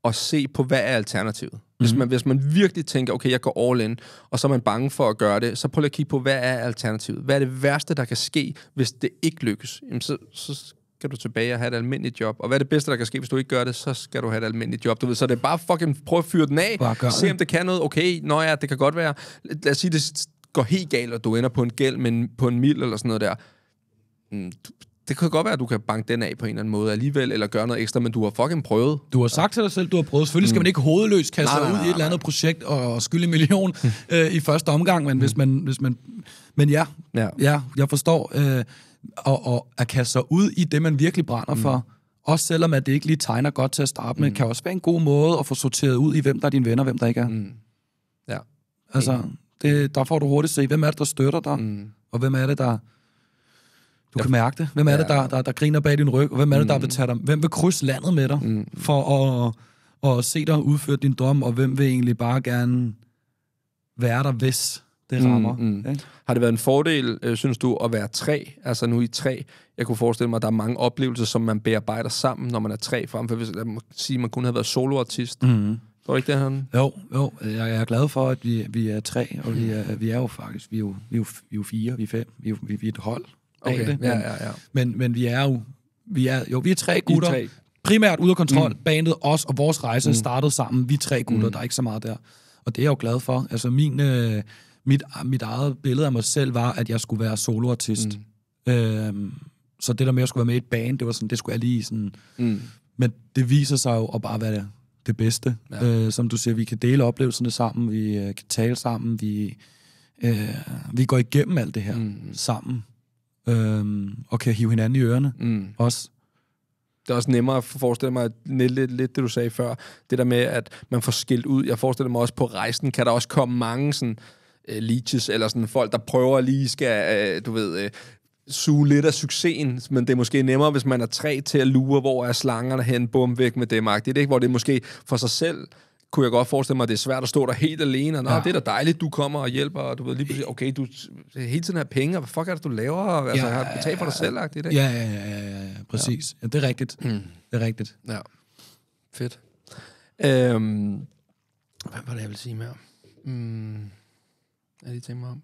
at se på, hvad er alternativet. Hvis mhm. man, hvis man virkelig tænker, okay, jeg går all in, og så er man bange for at gøre det, så prøv lige at kigge på, hvad er alternativet? Hvad er det værste, der kan ske, hvis det ikke lykkes? Jamen, så, så skal du tilbage og have et almindeligt job. Og hvad er det bedste, der kan ske, hvis du ikke gør det? Så skal du have et almindeligt job. Du ved, så det er bare fucking prøv at fyre den af. Se om det kan noget. Okay, nå ja, det kan godt være. Lad os sige, det går helt galt, og du ender på en gæld, men på en mil eller sådan noget der, mm, det kan godt være, at du kan banke den af på en eller anden måde alligevel, eller gøre noget ekstra, men du har fucking prøvet. Du har sagt til dig selv, du har prøvet. Selvfølgelig skal mm. man ikke hovedløst kaste nej, nej, nej, ud i et eller andet projekt og skylde en million mm. øh, i første omgang, men hvis man... Hvis man men ja, ja. ja jeg forstår. Øh, og, og at kaste sig ud i det, man virkelig brænder mm. for, også selvom at det ikke lige tegner godt til at starte med, mm. kan også være en god måde at få sorteret ud i, hvem der er dine venner, og hvem der ikke er. Mm. Ja. Altså, det, der får du hurtigt se, hvem er det, der støtter dig, mm. og hvem er det, der... Du kan mærke det. Hvem er ja. det, der, der, der griner bag din ryg, og hvem er det, der mm. vil tage dig... Hvem vil krydse landet med dig mm. for at, at se dig udføre din drøm, og hvem vil egentlig bare gerne være der, hvis det mm, rammer. Mm, mm. Ja. Har det været en fordel, øh, synes du, at være tre? Altså nu i tre, jeg kunne forestille mig, at der er mange oplevelser, som man bearbejder sammen, når man er tre, frem for hvis man man kun havde været soloartist. Mm. Var det ikke det, han... Jo, jo. Jeg er glad for, at vi, vi er tre, og vi er, vi er jo faktisk, vi er jo, vi er jo, vi er jo fire, vi er fem, vi er, vi, vi er et hold. Okay, det. ja, ja, ja. Men, men vi er jo, vi er, jo, vi er tre gutter. tre. Primært ude af kontrol. Mm. Bandet, os og vores rejse mm. startede sammen. Vi tre gutter, mm. der er ikke så meget der. Og det er jeg jo glad for. Altså min, øh, mit, mit eget billede af mig selv var, at jeg skulle være soloartist. Mm. Øhm, så det der med, at jeg skulle være med i et band, det var sådan, det skulle jeg lige sådan... Mm. Men det viser sig jo at bare være det det bedste. Ja. Øh, som du siger, vi kan dele oplevelserne sammen, vi øh, kan tale sammen, vi, øh, vi går igennem alt det her mm. sammen, øh, og kan hive hinanden i ørerne mm. også det er også nemmere at forestille mig, lidt, lidt, lidt det du sagde før, det der med, at man får skilt ud. Jeg forestiller mig også, på rejsen kan der også komme mange sådan, øh, leeches, eller sådan folk, der prøver lige skal, øh, du ved, øh, suge lidt af succesen, men det er måske nemmere, hvis man er tre til at lure, hvor er slangerne hen, bum, væk med dem, det er ikke, hvor det er måske for sig selv, kunne jeg godt forestille mig, at det er svært at stå der helt alene, og ja. det er da dejligt, du kommer og hjælper, og du ved lige pludselig, okay, du hele tiden har penge, og hvad fuck er det, du laver, og, altså, ja, har betalt for dig selv, ikke? Ja, ja, ja, ja, ja, præcis. Ja. Ja, det er rigtigt. Mm. Det er rigtigt. Ja. Fedt. Øhm, hvad var det, jeg ville sige mere? Mm, jeg tænker mig om.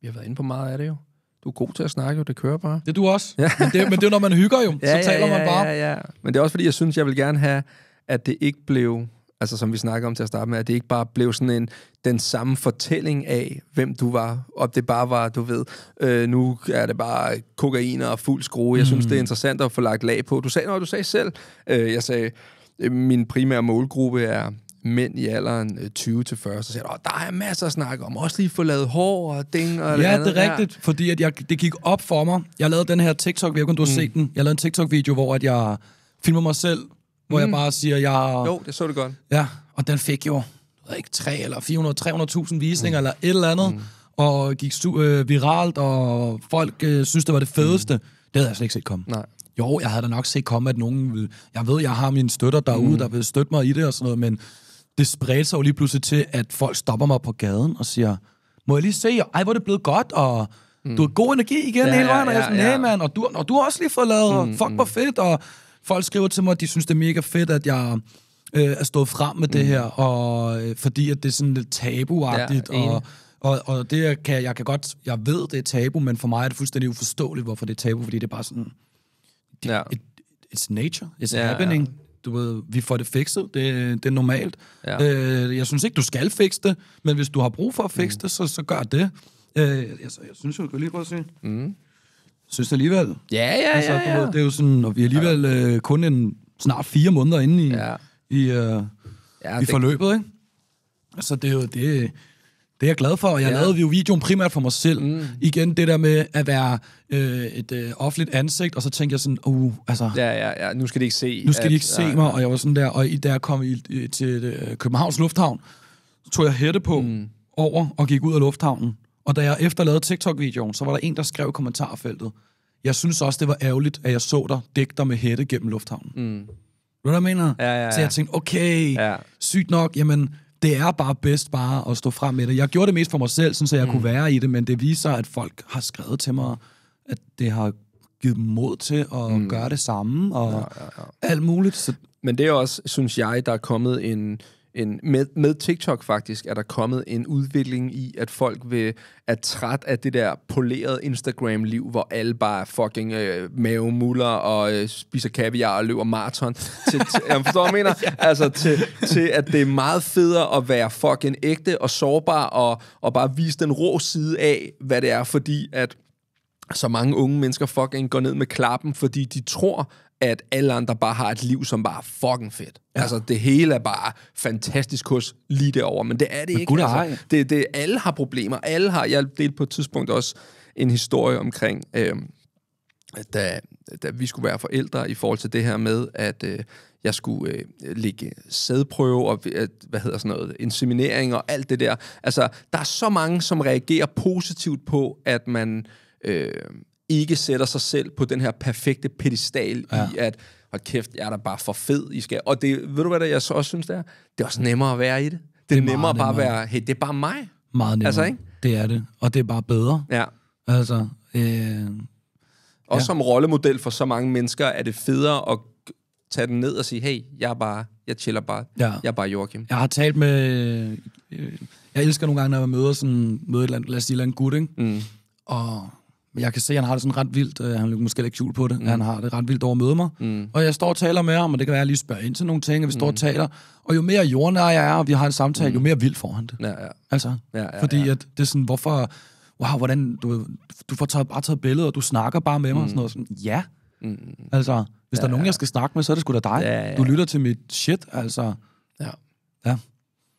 Vi har været inde på meget af det jo. Du er god til at snakke, jo. Det kører bare. Det er du også. Ja. Men, det, men det er når man hygger jo. ja, så taler ja, ja, man bare. Ja, ja. Men det er også fordi, jeg synes, jeg vil gerne have, at det ikke blev altså som vi snakker om til at starte med, at det ikke bare blev sådan en, den samme fortælling af, hvem du var, og det bare var, du ved, øh, nu er det bare kokain og fuld skrue. Jeg mm. synes, det er mm. interessant at få lagt lag på. Du sagde noget, du sagde selv. Øh, jeg sagde, øh, min primære målgruppe er mænd i alderen 20-40, øh, til så siger at der er masser at snakke om, også lige få lavet hår og ding og Ja, det er rigtigt, der. fordi at jeg, det gik op for mig. Jeg lavede den her TikTok, jeg ved du har mm. set den. Jeg lavede en TikTok-video, hvor at jeg filmer mig selv, hvor mm. jeg bare siger, jeg... Jo, det så det godt. Ja, og den fik jo ikke 3 eller 400-300.000 visninger mm. eller et eller andet, mm. og gik øh, viralt, og folk øh, synes, det var det fedeste. Mm. Det havde jeg slet ikke set komme. Nej. Jo, jeg havde da nok set komme, at nogen ville... Jeg ved, jeg har mine støtter derude, mm. der vil støtte mig i det og sådan noget, men det spredte sig jo lige pludselig til, at folk stopper mig på gaden og siger, må jeg lige se, ej, hvor er det blevet godt, og mm. du har god energi igen ja, hele vejen, og jeg er sådan, ja, ja. hey og du, og du har også lige fået lavet, mm, fuck, mm. hvor mm. fedt, og folk skriver til mig, at de synes, det er mega fedt, at jeg øh, er stået frem med mm. det her, og øh, fordi at det er sådan lidt tabuagtigt, ja, og, og, og det kan, jeg kan godt, jeg ved, det er tabu, men for mig er det fuldstændig uforståeligt, hvorfor det er tabu, fordi det er bare sådan, det, ja. it, it's nature, it's ja, happening, ja du ved, vi får det fikset, det, det er normalt. Ja. Øh, jeg synes ikke, du skal fikse det, men hvis du har brug for at fikse mm. det, så, så gør det. Øh, altså, jeg synes jo, du kan lige prøve at sige. Mm. Synes alligevel. Ja, ja, altså, ja, ja. ved, det er jo sådan, og vi er alligevel øh, kun en snart fire måneder inde i, ja. i, øh, ja, i det... forløbet, ikke? Altså, det er jo det, det er jeg glad for, og jeg ja. lavede jo videoen primært for mig selv. Mm. Igen det der med at være øh, et øh, offentligt ansigt, og så tænkte jeg sådan, uh, altså... Ja, ja, ja, nu skal de ikke se... Nu skal at, de ikke se nej. mig, og jeg var sådan der, og da jeg kom i, i, øh, til øh, Københavns Lufthavn, så tog jeg hætte på mm. over og gik ud af lufthavnen. Og da jeg efter lavede TikTok-videoen, så var der en, der skrev i kommentarfeltet, jeg synes også, det var ærgerligt, at jeg så dig digter med hætte gennem lufthavnen. Mm. Ved du, hvad jeg mener? Ja, ja, ja. Så jeg tænkte, okay, ja. sygt nok, jamen det er bare bedst bare at stå frem med det. Jeg gjorde det mest for mig selv, så jeg mm. kunne være i det, men det viser, at folk har skrevet til mig, at det har givet mod til at mm. gøre det samme, og ja, ja, ja. alt muligt. Så... Men det er også, synes jeg, der er kommet en en med, med TikTok faktisk er der kommet en udvikling i, at folk vil, er træt af det der polerede Instagram-liv, hvor alle bare fucking øh, mavemuller og øh, spiser kaviar og løber maraton. Til, til, jeg forstår, hvad jeg mener? Altså til, til, at det er meget federe at være fucking ægte og sårbar og, og bare vise den rå side af, hvad det er, fordi at så mange unge mennesker fucking går ned med klappen, fordi de tror, at alle andre bare har et liv, som bare er fucking fedt. Ja. Altså, det hele er bare fantastisk hos lige derovre, men det er det men ikke. Gud, altså, det, det, alle har problemer. Alle har, jeg delte på et tidspunkt også en historie omkring, øh, da, da vi skulle være forældre i forhold til det her med, at øh, jeg skulle øh, ligge sædprøve og øh, hvad hedder sådan noget, inseminering og alt det der. Altså, der er så mange, som reagerer positivt på, at man øh, ikke sætter sig selv på den her perfekte pedestal ja. i, at hold kæft, jeg er da bare for fed, I skal. Og det, ved du hvad det, jeg så også synes, det er? Det er også nemmere at være i det. Det er, det er nemmere, nemmere bare at være, hey, det er bare mig. Meget nemmere. Altså, ikke? Det er det. Og det er bare bedre. Ja. Altså, øh, også ja. som rollemodel for så mange mennesker, er det federe at tage den ned og sige, hey, jeg er bare, jeg chiller bare, ja. jeg er bare Joachim. Jeg har talt med, øh, jeg elsker nogle gange, når jeg møder sådan, møder et eller andet, lad os sige, et eller andet gut, ikke? Mm. Og jeg kan se, at han har det sådan ret vildt. Øh, han vil måske ikke kjul på det. Mm. Han har det ret vildt over at møde mig. Mm. Og jeg står og taler med ham, og det kan være, at jeg lige spørger ind til nogle ting, og vi står mm. og taler. Og jo mere jordnær jeg er, og vi har en samtale, mm. jo mere vildt får han det. Ja, ja. Altså, ja, ja, fordi ja. at det er sådan, hvorfor... Wow, hvordan... Du, du får taget, bare taget billeder, og du snakker bare med mig mm. og sådan mm. noget. Sådan, ja. Mm. Altså, hvis ja, der er nogen, jeg skal snakke med, så er det sgu da dig. Ja, ja, ja. Du lytter til mit shit, altså. Ja. Ja.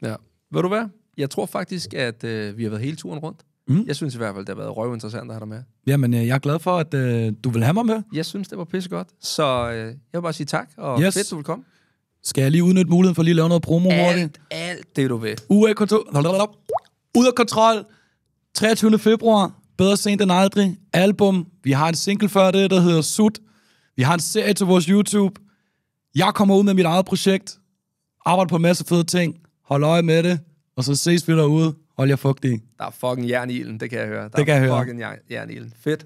Ja. Ved du hvad? Jeg tror faktisk, at øh, vi har været hele turen rundt. Mm. Jeg synes i hvert fald, det har været røvinteressant at have dig med. Jamen, øh, jeg er glad for, at øh, du vil have mig med. Jeg synes, det var pisse godt. Så øh, jeg vil bare sige tak, og yes. fedt, du vil komme. Skal jeg lige udnytte muligheden for lige lave noget promo alt, hurtigt? Alt det, du vil. Ude kontrol. Ud af kontrol. 23. februar. Bedre sent end aldrig. Album. Vi har en single før det, der hedder Sut. Vi har en serie til vores YouTube. Jeg kommer ud med mit eget projekt. Arbejder på en masse fede ting. Hold øje med det. Og så ses vi derude. Hold jer fugtige. Der er fucking jern i ilden, det kan jeg høre. Der det kan er jeg høre. fucking jern i ilden. Fedt.